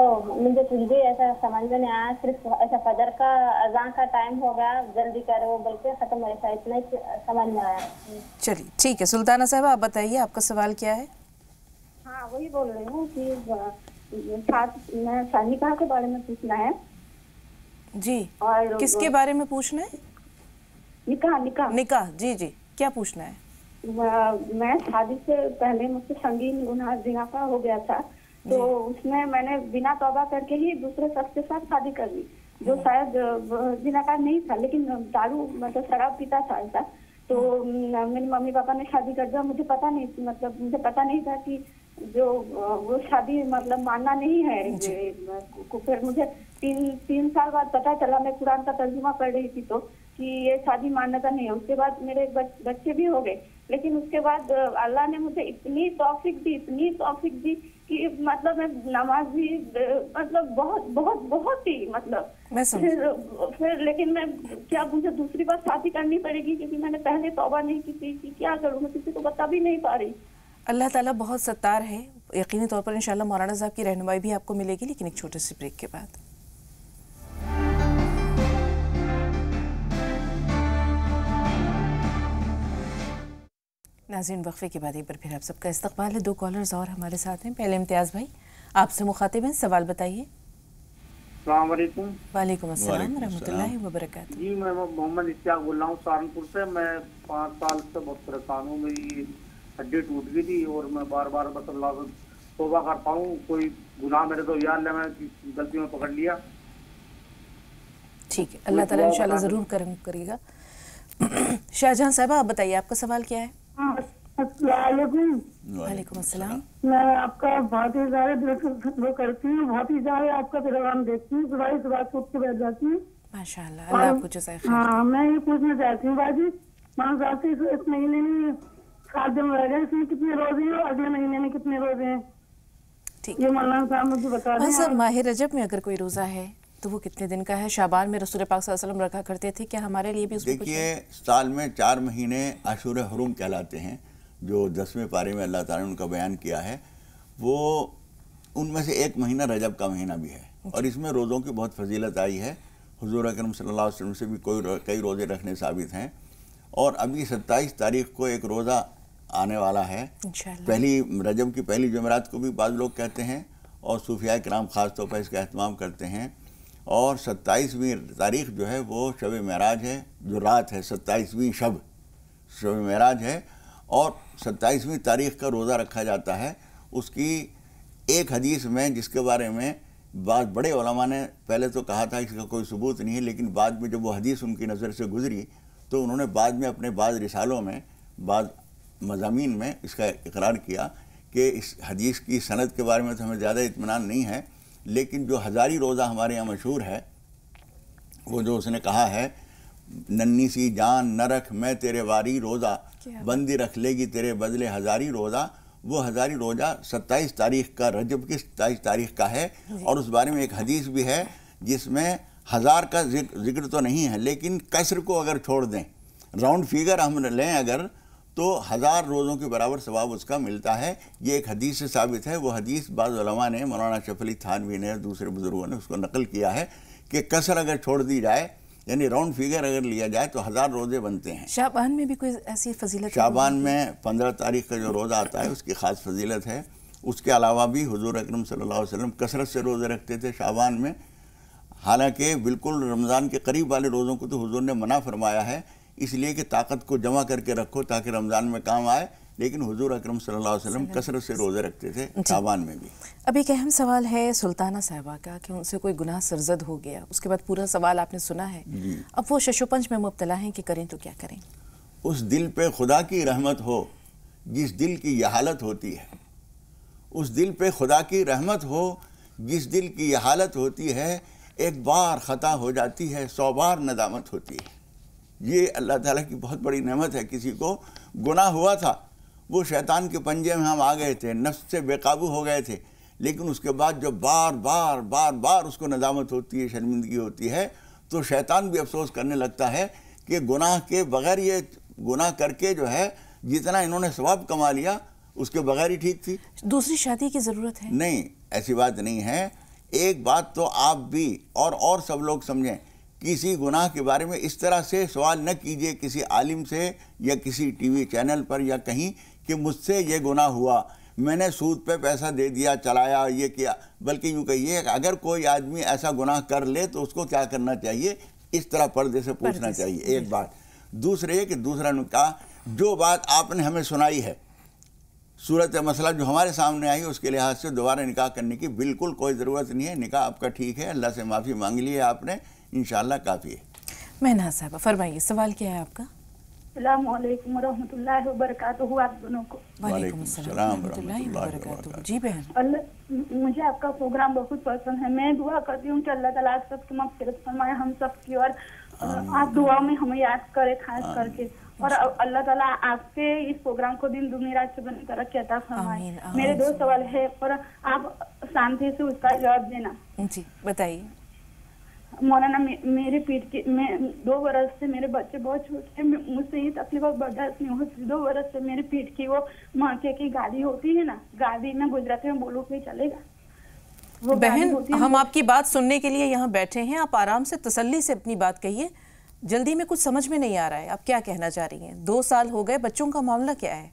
मुझे कुछ भी ऐसा समझ में आया सिर्फ ऐसा फजर का का टाइम होगा जल्दी करो बल्कि खत्म ऐसा इतना ही समझ में आया चलिए ठीक है सुल्ताना साहब आप बताइए आपका सवाल क्या है हाँ वही बोल रही हूँ कि मैं के बारे में पूछना है जी और किसके बारे में पूछना है निकाह निकाह निकाह जी जी क्या पूछना है मैं शादी से पहले मुझसे संगीन गुना जिनाफा हो गया था तो उसमें मैंने बिना तौबा करके ही दूसरे शख्स के साथ शादी कर ली जो शायद जिनाकार नहीं था लेकिन दारू मतलब शराब पीता था ऐसा तो हाँ। मेरे मम्मी पापा ने शादी कर दिया मुझे पता नहीं मतलब मुझे पता नहीं था कि जो वो शादी मतलब मानना नहीं है फिर मुझे तीन तीन साल बाद पता चला मैं कुरान का तर्जुमा पढ़ रही थी तो कि ये शादी मान्यता नहीं है उसके बाद मेरे बच्चे भी हो गए लेकिन उसके बाद अल्लाह ने मुझे इतनी तोफिक दी इतनी तोफिक दी कि मतलब मैं नमाज भी मतलब बहुत बहुत बहुत ही मतलब फिर फिर लेकिन मैं क्या मुझे दूसरी बार शादी करनी पड़ेगी क्योंकि मैंने पहले तोबा नहीं की थी कि क्या करूँ मैं किसी को बता भी नहीं पा रही अल्लाह ताला बहुत सत्तार है यकीनी तौर पर इंशाल्लाह मौलाना साहब की रहनुमाई भी आपको मिलेगी लेकिन एक छोटे से ब्रेक के बाद नाजीन वक्फे के बाद एक बार फिर आप सबका इस्तकबाल है दो कॉलर्स और हमारे साथ हैं पहले इम्तियाज़ भाई आपसे मुखातिब हैं सवाल बताइए वालेकुम अस्सलाम रहमतुल्लाहि व बरकातहू जी मैं मोहम्मद इश्तियाक बोल रहा हूँ सहारनपुर से मैं पाँच साल से बहुत परेशान हूँ मेरी हड्डी टूट गई थी और मैं बार बार मतलब बस अल्लाह तोबा कर पाऊँ कोई गुनाह मेरे तो याद मैं गलती में पकड़ लिया ठीक है अल्लाह ताला इंशाल्लाह ज़रूर करम करेगा शाहजहां साहब आप बताइए आपका सवाल क्या है मैं आपका बहुत ही ज्यादा करती हूँ बहुत ही ज्यादा आपका प्रोग्राम देखती हूँ सुबह सुबह से उठ के बैठ जाती हूँ हाँ मैं ये पूछना चाहती हूँ भाजी मान साहब हूँ इस महीने में सात दिन रह गए इसमें कितने रोजे हैं अगले महीने में कितने रोजे हैं ठीक ये मौलाना साहब मुझे बता दें माहिर रजब में अगर कोई रोजा है तो वो कितने दिन का है शाबान में रसूल पाक वसलम रखा करते थे क्या हमारे लिए भी देखिए साल में चार महीने आशूर हरूम कहलाते हैं जो दसवें पारे में अल्लाह ताला ने उनका बयान किया है वो उनमें से एक महीना रजब का महीना भी है अच्छा। और इसमें रोज़ों की बहुत फजीलत आई है हजूर अक्रम सल्ला वसलम से भी कोई कई रोज़े रखने साबित हैं और अभी सत्ताईस तारीख को एक रोज़ा आने वाला है पहली रजब की पहली जमरात को भी बाद लोग कहते हैं और सूफिया कराम ख़ास तौर पर इसका अहतमाम करते हैं और सत्ताईसवीं तारीख जो है वो शब महराज है जो रात है सत्ताईसवीं शब शब महराज है और सत्ताईसवीं तारीख का रोज़ा रखा जाता है उसकी एक हदीस में जिसके बारे में बाद बड़े ओलमा ने पहले तो कहा था इसका कोई सबूत नहीं है लेकिन बाद में जब वो हदीस उनकी नज़र से गुजरी तो उन्होंने बाद में अपने बाद रिसालों में बाद मजामी में इसका इकरार किया कि इस हदीस की सनत के बारे में तो हमें ज़्यादा इतमान नहीं है लेकिन जो हज़ारी रोज़ा हमारे यहाँ मशहूर है वो जो उसने कहा है नन्नी सी जान न रख मैं तेरे वारी रोज़ा बंदी रख लेगी तेरे बदले हज़ारी रोज़ा वो हज़ारी रोज़ा सत्ताईस तारीख का रजब की सत्ताईस तारीख का है और उस बारे में एक हदीस भी है जिसमें हज़ार का जिक्र तो नहीं है लेकिन कसर को अगर छोड़ दें राउंड फिगर हम लें अगर तो हज़ार रोज़ों के बराबर सवाब उसका मिलता है ये एक हदीस से साबित है वो हदीस बाज़ा ने मौलाना शफली थानवी ने दूसरे बुज़ुर्गों ने उसको नकल किया है कि कसर अगर छोड़ दी जाए यानी राउंड फिगर अगर लिया जाए तो हज़ार रोज़े बनते हैं शाबान में भी कोई ऐसी फजीलत शाबान में पंद्रह तारीख का जो रोज़ा आता है उसकी ख़ास फजीलत है उसके अलावा भी हजूर अक्रम सल्लम कसरत से रोज़े रखते थे शाबान में हालांकि बिल्कुल रमज़ान के करीब वाले रोज़ों को तो हजूर ने मना फरमाया है इसलिए कि ताकत को जमा करके रखो ताकि रमज़ान में काम आए लेकिन हजूर अक्रम वसल्लम कसरत से रोज़े रखते थे ताबान में भी अब एक अहम सवाल है सुल्ताना साहबा का कि उनसे कोई गुनाह सरजद हो गया उसके बाद पूरा सवाल आपने सुना है अब वो शशोपंच में मुबतला हैं कि करें तो क्या करें उस दिल पे खुदा की रहमत हो जिस दिल की यह हालत होती है उस दिल पे खुदा की रहमत हो जिस दिल की यह हालत होती है एक बार ख़ता हो जाती है सौ बार नदामत होती है ये अल्लाह ताला की बहुत बड़ी नमत है किसी को गुनाह हुआ था वो शैतान के पंजे में हम आ गए थे नफ्स से बेकाबू हो गए थे लेकिन उसके बाद जब बार बार बार बार उसको नदामत होती है शर्मिंदगी होती है तो शैतान भी अफसोस करने लगता है कि गुनाह के बगैर ये गुनाह करके जो है जितना इन्होंने स्वाब कमा लिया उसके बगैर ही ठीक थी दूसरी शादी की ज़रूरत है नहीं ऐसी बात नहीं है एक बात तो आप भी और और सब लोग समझें किसी गुनाह के बारे में इस तरह से सवाल न कीजिए किसी आलिम से या किसी टीवी चैनल पर या कहीं कि मुझसे ये गुनाह हुआ मैंने सूद पे पैसा दे दिया चलाया ये किया बल्कि यूँ कहिए अगर कोई आदमी ऐसा गुनाह कर ले तो उसको क्या करना चाहिए इस तरह पर्दे से पूछना चाहिए एक बात दूसरे कि दूसरा ने कहा जो बात आपने हमें सुनाई है सूरत मसला जो हमारे सामने आई उसके लिहाज से दोबारा निकाह करने की बिल्कुल कोई ज़रूरत नहीं है निकाह आपका ठीक है अल्लाह से माफ़ी मांग ली है आपने इन काफ़ी है महना साहब फरमाइए सवाल क्या है आपका मुझे आपका प्रोग्राम बहुत पसंद है मैं दुआ करती हूँ की अल्लाह तला ताला आप सबकी मफफरत फरमाए हम सब की और आप दुआ में हमें याद करें खास करके और अल्लाह ताला आपके इस प्रोग्राम को दिन रात से बनी रखे अता फरमाए मेरे दो सवाल है पर आप शांति से उसका जवाब देना जी बताइए मौलाना मे, मेरे पीठ की मैं दो वर्ष से मेरे बच्चे बहुत छोटे हैं मुझसे ये तकलीफ बर्दाश्त नहीं होती दो वर्ष से मेरे पीठ की वो माके की गाड़ी होती है ना गाड़ी में गुजराती में बोलू कोई चलेगा वो बहन हम आपकी बात सुनने के लिए यहाँ बैठे हैं आप आराम से तसल्ली से अपनी बात कहिए जल्दी में कुछ समझ में नहीं आ रहा है आप क्या कहना चाह रही हैं दो साल हो गए बच्चों का मामला क्या है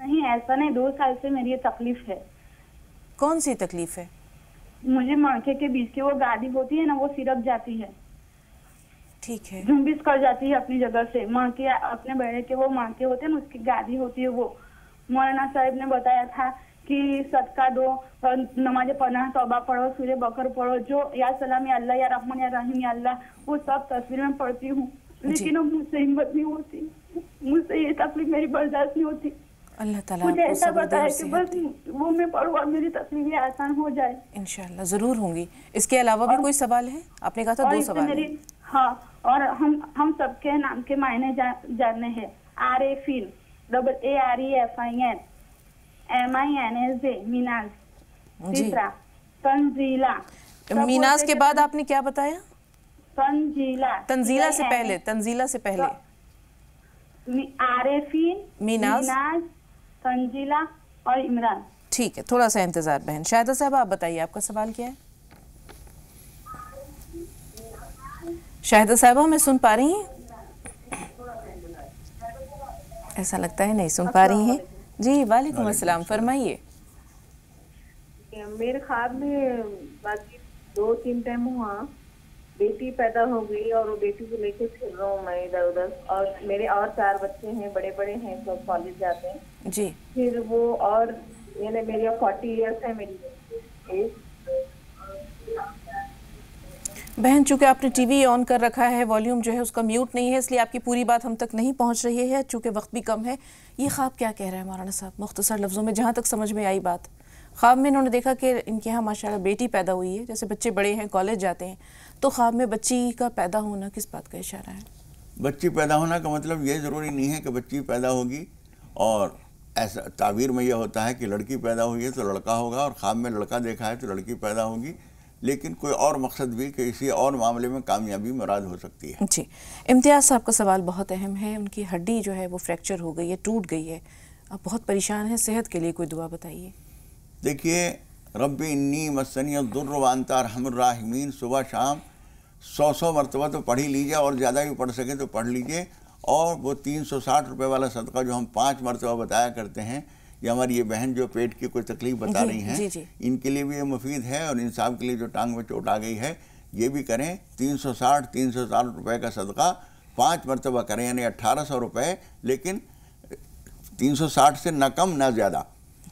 नहीं ऐसा नहीं दो साल से मेरी ये तकलीफ है कौन सी तकलीफ है मुझे मांखे के बीच की वो गादी होती है ना वो सिरप जाती है ठीक है झुम्बिस कर जाती है अपनी जगह से मड़के अपने बड़े के वो मांखे होते हैं ना उसकी गादी होती है वो मौलाना साहब ने बताया था की सदका दो नमाज पना तोबा पढ़ो सूर्य बकर पढ़ो जो या सलाम या अल्लाह या रहमान या रहीम या अल्लाह वो सब तस्वीर में पढ़ती हूँ लेकिन अब मुझसे हिम्मत नहीं होती मुझसे ये तकलीफ मेरी बर्दाश्त नहीं होती अल्लाह ताला मुझे ऐसा बताया कि बस वो मैं पढ़ूँ और मेरी तस्वीरें आसान हो जाए इनशाला ज़रूर होंगी इसके अलावा भी कोई सवाल है आपने कहा था दो सवाल मेरी हाँ और हम हम सबके नाम के मायने जानने हैं आर ए फिन double A R E F I N M I N S Minaj तीसरा तंजीला तो मीनाज के बाद आपने क्या बताया तंजीला तंजीला से पहले तंजीला से पहले तो- तंजीला और इमरान ठीक है थोड़ा सा इंतजार बहन शायदा साहब आप बताइए आपका सवाल क्या है शाहिदा साहबा हमें सुन पा रही हैं ऐसा लगता है नहीं सुन पा अच्छा। रही हैं जी वालेकुम अस्सलाम फरमाइए मेरे ख्वाब में बाकी दो तीन टाइम हुआ बेटी पैदा हो गई और वो बेटी को लेके फिर रहा हूँ मैं इधर उधर और मेरे और चार बच्चे हैं बड़े बड़े हैं सब कॉलेज जाते हैं जी फिर वो और यानी मेरी फोर्टी ईयर्स है मेरी एज बहन चूंकि आपने टीवी ऑन कर रखा है वॉल्यूम जो है उसका म्यूट नहीं है इसलिए आपकी पूरी बात हम तक नहीं पहुंच रही है चूंकि वक्त भी कम है ये ख्वाब क्या कह रहा है मौराना साहब मुख्तसर लफ्ज़ों में जहाँ तक समझ में आई बात ख्वाब में इन्होंने देखा कि इनके यहाँ माशा बेटी पैदा हुई है जैसे बच्चे बड़े हैं कॉलेज जाते हैं तो ख्वाब में बच्ची का पैदा होना किस बात का इशारा है बच्ची पैदा होना का मतलब ये ज़रूरी नहीं है कि बच्ची पैदा होगी और ऐसा ताबीर में यह होता है कि लड़की पैदा हुई है तो लड़का होगा और ख्वाब में लड़का देखा है तो लड़की पैदा होगी लेकिन कोई और मकसद भी कि इसी और मामले में कामयाबी मुराद हो सकती है जी इम्तियाज़ साहब का सवाल बहुत अहम है उनकी हड्डी जो है वो फ्रैक्चर हो गई है टूट गई है आप बहुत परेशान हैं सेहत के लिए कोई दुआ बताइए देखिए रब इन्नी मसनी दुर्रवानता रहमराहमीन सुबह शाम सौ सौ मरतबा तो पढ़ ही लीजिए और ज़्यादा भी पढ़ सके तो पढ़ लीजिए और वो तीन सौ साठ रुपये वाला सदका जो हम पाँच मरतबा बताया करते हैं या हमारी ये बहन जो पेट की कोई तकलीफ बता रही हैं इनके लिए भी ये मुफीद है और इंसाफ के लिए जो टांग में चोट आ गई है ये भी करें तीन सौ साठ तीन सौ साठ रुपये का सदका पाँच मरतबा करें यानी अट्ठारह सौ रुपये लेकिन तीन सौ साठ से ना कम ना ज़्यादा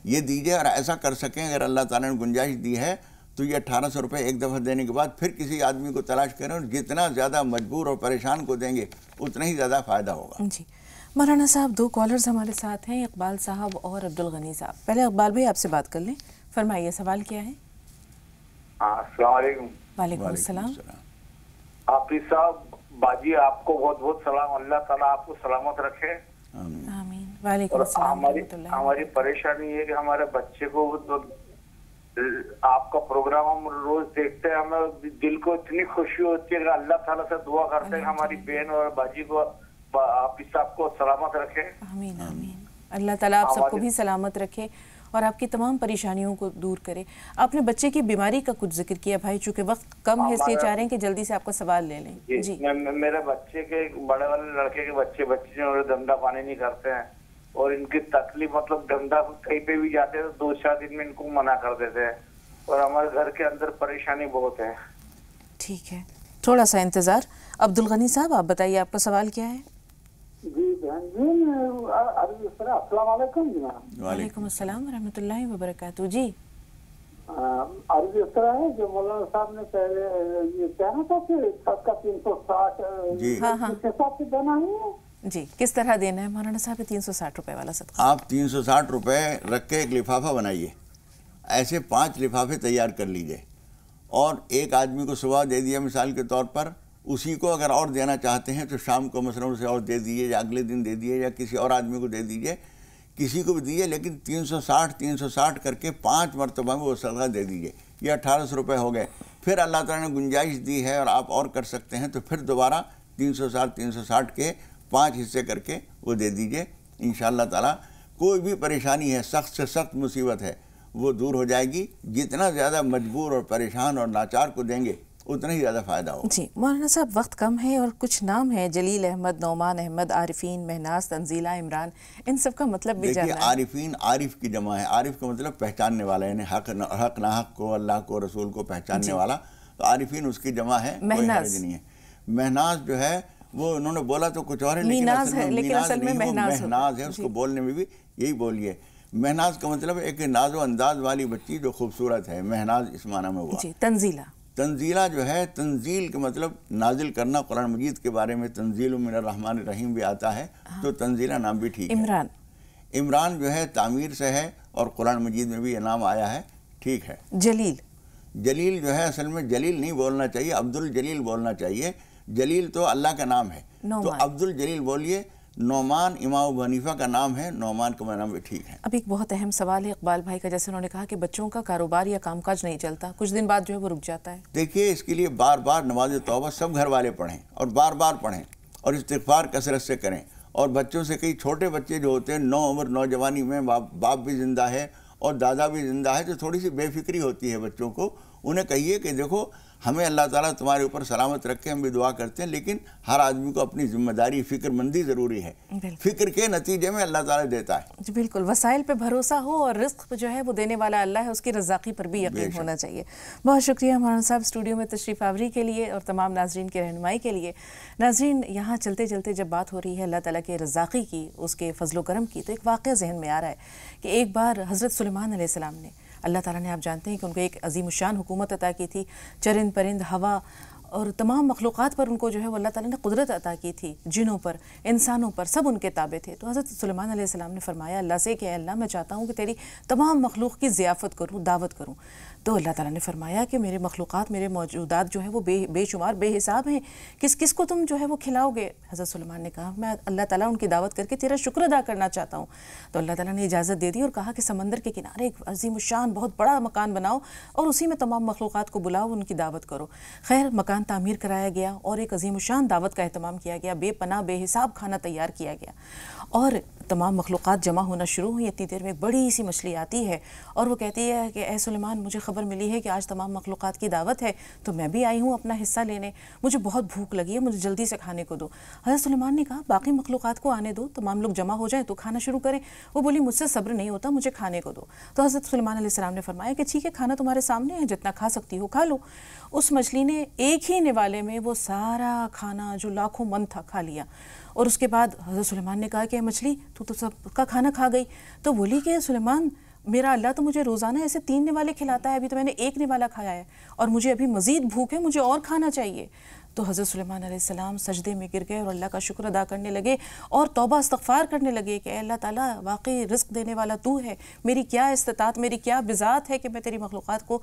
ये दीजिए और ऐसा कर सकें अगर अल्लाह ताला ने गुंजाइश दी है तो ये अट्ठारह सौ रुपये एक दफ़ा देने के बाद फिर किसी आदमी को तलाश करें और जितना ज़्यादा मजबूर और परेशान को देंगे उतना ही ज़्यादा फ़ायदा होगा जी मौलाना साहब दो कॉलर्स हमारे साथ हैं इकबाल साहब और अब्दुल गनी साहब पहले इकबाल भाई आपसे बात कर लें फरमाइए सवाल क्या है हाँ, वालेकुम आफिस साहब बाजी आपको बहुत बहुत सलाम अल्लाह ताला आपको सलामत रखे आमीन वालेकुम हमारी परेशानी ये कि हमारे बच्चे को तो आपका प्रोग्राम हम रोज देखते हैं हमें दिल को इतनी खुशी होती है अल्लाह ताला से दुआ करते हैं हमारी बहन और बाजी को आप आपकी सबको सलामत रखे आमीन आमीन अल्लाह ताला आप सबको भी सलामत रखे और आपकी तमाम परेशानियों को दूर करे आपने बच्चे की बीमारी का कुछ जिक्र किया भाई चूंकि वक्त कम है इसलिए चाह रहे हैं कि जल्दी से आपका सवाल ले लें जी, जी। मेरे बच्चे के बड़े वाले लड़के के बच्चे बच्चे धंधा पानी नहीं करते हैं और इनकी तकलीफ मतलब धंधा कहीं पे भी जाते हैं तो दो चार दिन में इनको मना कर देते हैं और हमारे घर के अंदर परेशानी बहुत है ठीक है थोड़ा सा इंतज़ार अब्दुल गनी साहब आप बताइए आपका सवाल क्या है जी अर्ज इस तरह है जो मौलाना साहब ने पहले uh, ये कहना था कि सबका तीन सौ साठ किस हिसाब से देना है जी किस तरह देना है मौलाना साहब तीन सौ साठ रुपए वाला आप तीन सौ साठ रुपए रख के एक लिफाफा बनाइए ऐसे पांच लिफाफे तैयार कर लीजिए और एक आदमी को सुबह दे दिया मिसाल के तौर पर उसी को अगर और देना चाहते हैं तो शाम को मसलन उसे और दे दीजिए या अगले दिन दे दीजिए या किसी और आदमी को दे दीजिए किसी को भी दीजिए लेकिन 360 360 करके पाँच मरतबा में वो सदका दे दीजिए ये अठारह सौ रुपये हो गए फिर अल्लाह ताला ने गुंजाइश दी है और आप और कर सकते हैं तो फिर दोबारा 360 360 के पाँच हिस्से करके वो दे दीजिए इन ताला कोई भी परेशानी है सख्त से सख्त मुसीबत है वो दूर हो जाएगी जितना ज़्यादा मजबूर और परेशान और लाचार को देंगे उतना ही ज़्यादा फ़ायदा हो जी मौलाना साहब वक्त कम है और कुछ नाम है जलील अहमद नौमान अहमद आरिफिन महनाज तंजीला इमरान इन सब का मतलब भी जाना है आरिफिन आरिफ की जमा है आरिफ का मतलब पहचानने वाला यानी हक न, हक ना हक को अल्लाह को रसूल को पहचानने वाला तो आरिफिन उसकी जमा है महनाज नहीं है महनाज जो है वो उन्होंने बोला तो कुछ और महनाज, है उसको बोलने में भी यही बोलिए महनाज का मतलब एक नाजो अंदाज वाली बच्ची जो खूबसूरत है महनाज इस माना में हुआ तंजीला तंजीला जो है तंजील का मतलब नाजिल करना कुरान मजीद के बारे में तंजील मिन रहमान रहीम भी आता है हाँ। तो तंजीला नाम भी ठीक इमरान इमरान जो है तामीर से है और कुरान मजीद में भी यह नाम आया है ठीक है जलील जलील जो है असल में जलील नहीं बोलना चाहिए अब्दुल जलील बोलना चाहिए जलील तो अल्लाह का नाम है तो अब्दुल जलील बोलिए नौमान इमाम बनीफा का नाम है नौमान का नाम भी ठीक है अब एक बहुत अहम सवाल है इकबाल भाई का जैसे उन्होंने कहा कि बच्चों का कारोबार या कामकाज नहीं चलता कुछ दिन बाद जो है वो रुक जाता है देखिए इसके लिए बार बार नमाज तोबा सब घर वाले पढ़ें और बार बार पढ़ें और इस्तफार कसरत से करें और बच्चों से कई छोटे बच्चे जो होते हैं नौ उम्र नौजवानी में बाप बाप भी ज़िंदा है और दादा भी ज़िंदा है तो थोड़ी सी बेफिक्री होती है बच्चों को उन्हें कहिए कि देखो हमें अल्लाह ताला तुम्हारे ऊपर सलामत रखे हम भी दुआ करते हैं लेकिन हर आदमी को अपनी जिम्मेदारी फिक्रमंदी ज़रूरी है फिक्र के नतीजे में अल्लाह ताला देता है जी बिल्कुल वसाइल पे भरोसा हो और रिस्क जो है वो देने वाला अल्लाह है उसकी रजाकी पर भी यकीन होना चाहिए बहुत शुक्रिया हमारा साहब स्टूडियो में तशरीफ आवरी के लिए और तमाम नाजरन की रहनमाई के लिए नाजरीन यहाँ चलते चलते जब बात हो रही है अल्लाह ताली के रजाकी की उसके फजलो की तो एक वाक़ जहन में आ रहा है कि एक बार हज़रत सलमान ने अल्लाह ताला ने आप जानते हैं कि उनको एक अजीम शान हुकूमत अता की थी चरिंद परिंद हवा और तमाम मखलूक़ात पर उनको जो है वो अल्लाह ताला ने कुदरत अता की थी जिनों पर इंसानों पर सब उनके ताबे थे तो हज़रत सलमान सलाम ने फरमाया अल्लाह से कि अल्लाह मैं चाहता हूँ कि तेरी तमाम मखलूक़ की ज़ियाफ़त करूँ दावत करूँ तो अल्लाह ताला ने फरमाया कि मेरे मखलूक़ात मेरे मौजूदात जो है वो बे बेशुमार बेहिसाब हैं किस किस को तुम जो है वो खिलाओगे हज़रत सलमान ने कहा मैं अल्लाह ताला उनकी दावत करके तेरा शुक्र अदा करना चाहता हूँ तो अल्लाह ताला ने इजाज़त दे दी और कहा कि समंदर के किनारे एक अजीम शान बहुत बड़ा मकान बनाओ और उसी में तमाम मखलूक़ात को बुलाओ उनकी दावत करो खैर मकान तामीर कराया गया और एक अजीम शान दावत का अहतमाम किया गया बेपना बेहिसाब खाना तैयार किया गया और तमाम मखलूक जमा होना शुरू हुई इतनी देर में एक बड़ी सी मछली आती है और वो कहती है कि ए सलेमान मुझे ख़बर मिली है कि आज तमाम मखलूक की दावत है तो मैं भी आई हूँ अपना हिस्सा लेने मुझे बहुत भूख लगी है मुझे जल्दी से खाने को दो हज़रत सलेमान ने कहा बाकी मखलूक को आने दो तमाम लोग जमा हो जाएँ तो खाना शुरू करें वो बोली मुझसे सब्र नहीं होता मुझे खाने को दो तो हज़रत सलमान सलाम ने फरमाया कि ठीक है खाना तुम्हारे सामने है जितना खा सकती हो खा लो उस मछली ने एक ही निवाले में वो सारा खाना जो लाखों मन था खा लिया और उसके बाद हज़रत सुलेमान ने कहा कि मछली तू तो सबका खाना खा गई तो बोली कि सुलेमान मेरा अल्लाह तो मुझे रोज़ाना ऐसे तीन निवाले खिलाता है अभी तो मैंने एक निवाला खाया है और मुझे अभी मज़ीद भूख है मुझे और खाना चाहिए तो हज़रत सुलेमान सलाम सजदे में गिर गए और अल्लाह का शुक्र अदा करने लगे और तौबा इस्तफ़ार करने लगे कि अल्लाह ताला वाकई रिस्क देने वाला तू है मेरी क्या इस्तात मेरी क्या बिजात है कि मैं तेरी मखलूक़ात को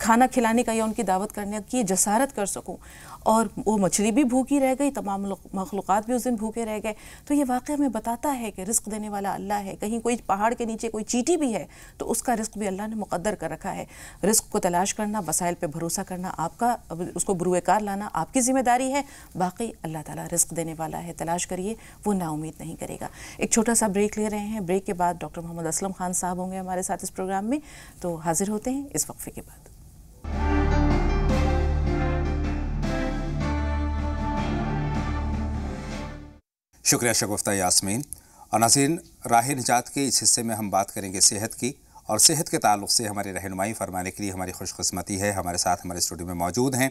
खाना खिलाने का या उनकी दावत करने की जसारत कर सकूँ और वो मछली भी भूखी रह गई तमाम मखलूक भी उस दिन भूखे रह गए तो ये वाक़ हमें बताता है कि रिस्क देने वाला अल्लाह है कहीं कोई पहाड़ के नीचे कोई चीटी भी है तो उसका रिस्क भी अल्लाह ने मुकदर कर रखा है रिस्क को तलाश करना वसाइल पर भरोसा करना आपका उसको बुरुएकार लाना आपकी ज़िम्मेदारी है बाकी अल्लाह ताली रिस्क देने वाला है तलाश करिए वो नाउमीद नहीं करेगा एक छोटा सा ब्रेक ले रहे हैं ब्रेक के बाद डॉक्टर मोहम्मद असलम खान साहब होंगे हमारे साथ इस प्रोग्राम में तो हाजिर होते हैं इस वक्फे के बाद शुक्रिया शगुफ्ता यासमीन और नाजीन राह निजात के इस हिस्से में हम बात करेंगे सेहत की और सेहत के ताल्लुक से हमारी रहनुमाई फरमाने के लिए हमारी खुशकस्मती है हमारे साथ हमारे स्टूडियो में मौजूद हैं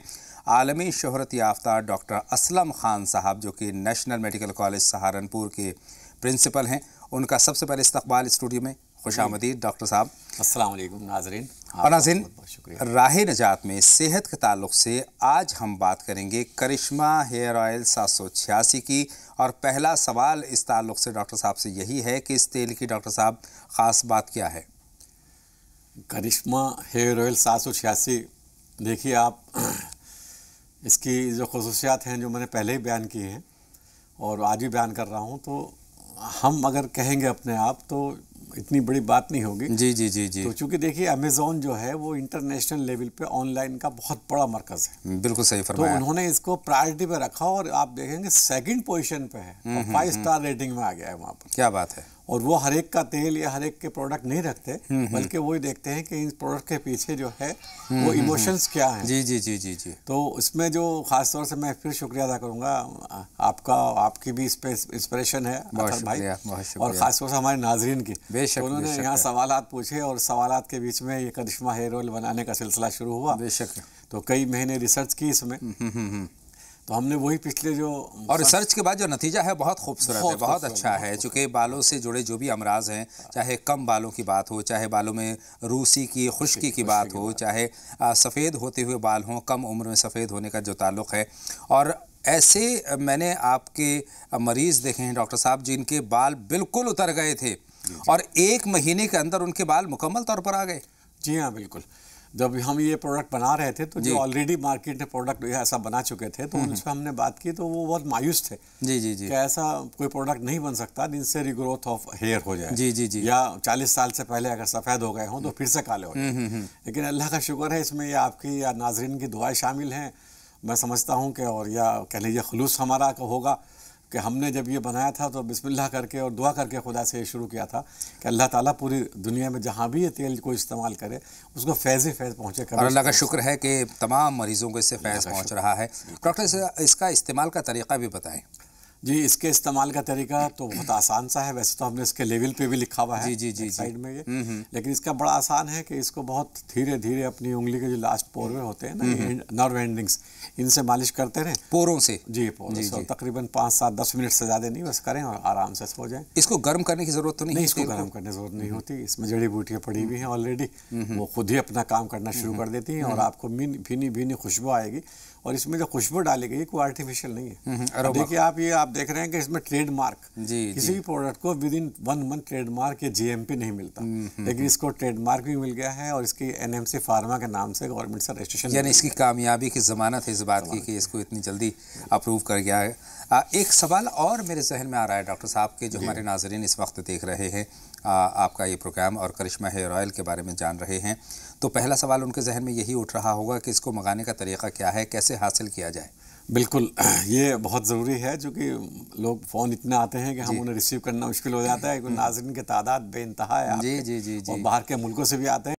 आलमी शहरत याफ्ता डॉक्टर असलम खान साहब जो कि नेशनल मेडिकल कॉलेज सहारनपुर के प्रिंसिपल हैं उनका सबसे पहले इस्तबाल स्टूडियो में खुश आमदीद डॉक्टर साहब असल नाजरीन और नाजिन राह नजात में सेहत के ताल्लुक से आज हम बात करेंगे करिश्मा हेयर ऑयल सात सौ छियासी की और पहला सवाल इस ताल्लुक से डॉक्टर साहब से यही है कि इस तेल की डॉक्टर साहब ख़ास बात क्या है करिश्मा हेयर ऑयल सात सौ छियासी देखिए आप इसकी जो खसूसियात हैं जो मैंने पहले ही बयान की हैं और आज भी बयान कर रहा हूँ तो हम अगर कहेंगे अपने आप तो इतनी बड़ी बात नहीं होगी जी जी जी जी तो चूंकि देखिए अमेजोन जो है वो इंटरनेशनल लेवल पे ऑनलाइन का बहुत बड़ा मरकज है हम्म, बिल्कुल सही तो फरमाया तो उन्होंने इसको प्रायोरिटी पे रखा और आप देखेंगे सेकंड पोजीशन पे है फाइव स्टार रेटिंग में आ गया है वहाँ पर क्या बात है और वो हर एक का तेल या हर एक के प्रोडक्ट नहीं रखते हम्म, हम्म। बल्कि वो देखते हैं कि इन प्रोडक्ट के पीछे जो है हम्म, वो इमोशंस क्या हैं जी जी जी जी जी तो उसमें जो ख़ास तौर से मैं फिर शुक्रिया अदा करूँगा आपका आपकी भी इस पर इंस्परेशन है भाई और ख़ास तौर से हमारे नाजरीन की बेशक तो उन्होंने यहाँ सवाल पूछे और सवाल के बीच में ये करिश्मा हेयर ऑयल बनाने का सिलसिला शुरू हुआ बेशक तो कई महीने रिसर्च की इसमें तो हमने वही पिछले जो और रिसर्च के बाद जो नतीजा है बहुत खूबसूरत है बहुत अच्छा है चूँकि बालों से जुड़े जो भी अमराज हैं हाँ। चाहे कम बालों की बात हो चाहे बालों में रूसी की खुश्की की बात हो चाहे सफ़ेद होते हुए बाल हों कम उम्र में सफ़ेद होने का जो ताल्लुक़ है और ऐसे मैंने आपके मरीज़ देखे हैं डॉक्टर साहब जिनके बाल बिल्कुल उतर गए थे और एक महीने के अंदर उनके बाल मुकम्मल तौर पर आ गए जी हाँ बिल्कुल जब हम ये प्रोडक्ट बना रहे थे तो जो ऑलरेडी मार्केट में प्रोडक्ट ऐसा बना चुके थे तो हम्म, उनसे हम्म। हमने बात की तो वो बहुत मायूस थे जी जी जी ऐसा कोई प्रोडक्ट नहीं बन सकता जिनसे रिग्रोथ ऑफ हेयर हो जाए जी जी जी या चालीस साल से पहले अगर सफ़ेद हो गए हों तो फिर से काले हो जाए हम्म, लेकिन अल्लाह का शुक्र है इसमें ये आपकी या नाजरीन की दुआएं शामिल हैं मैं समझता हूँ कि और या कह लीजिए खलूस हमारा होगा कि हमने जब ये बनाया था तो बिस्मिल्लाह करके और दुआ करके खुदा से ये शुरू किया था कि अल्लाह ताला पूरी दुनिया में जहाँ भी ये तेल को इस्तेमाल करे उसको फैज़ फैज़ पहुँचे और अल्लाह का शुक्र है कि तमाम मरीज़ों को इससे फैज़ पहुँच रहा है डॉक्टर इसका इस्तेमाल का तरीका भी बताएँ जी इसके इस्तेमाल का तरीका तो बहुत आसान सा है वैसे तो हमने इसके लेवल पे भी लिखा हुआ है जी जी जी साइड में ये हम्म, हम्म। लेकिन इसका बड़ा आसान है कि इसको बहुत धीरे धीरे अपनी उंगली के जो लास्ट पोरवे होते हैं ना नर्व हम्म, एंडिंग्स इनसे मालिश करते रहें पोरों से जी पोरों से तकरीबन पाँच सात दस मिनट से ज़्यादा नहीं बस करें और आराम से हो जाए इसको गर्म करने की ज़रूरत तो नहीं इसको गर्म करने की ज़रूरत नहीं होती इसमें जड़ी बूटियाँ पड़ी हुई हैं ऑलरेडी वो खुद ही अपना काम करना शुरू कर देती हैं और आपको भीनी भीनी खुशबू आएगी और इसमें जो खुशबू डाली गई वो आर्टिफिशियल नहीं है हम्म, हम्म, देखिए आप ये आप देख रहे हैं कि इसमें ट्रेडमार्क किसी भी प्रोडक्ट को within one month trademark या जीएमपी नहीं मिलता हम्म, लेकिन इसको ट्रेडमार्क भी मिल गया है और इसकी एनएमसी फार्मा के नाम से गवर्नमेंट से रजिस्ट्रेशन यानी इसकी कामयाबी की जमानत है इस बात की कि इसको इतनी जल्दी अप्रूव कर गया है एक सवाल और मेरे जहन में आ रहा है डॉक्टर साहब के जो हमारे नाजरन इस वक्त देख रहे हैं आपका ये प्रोग्राम और करिश्मा हेयर ऑयल के बारे में जान रहे हैं तो पहला सवाल उनके जहन में यही उठ रहा होगा कि इसको मंगाने का तरीका क्या है कैसे हासिल किया जाए बिल्कुल ये बहुत ज़रूरी है चूँकि लोग फ़ोन इतने आते हैं कि हम उन्हें रिसीव करना मुश्किल हो जाता है नाजरन की तादाद बेानतहा है जी जी जी जी बाहर के मुल्कों से भी आते हैं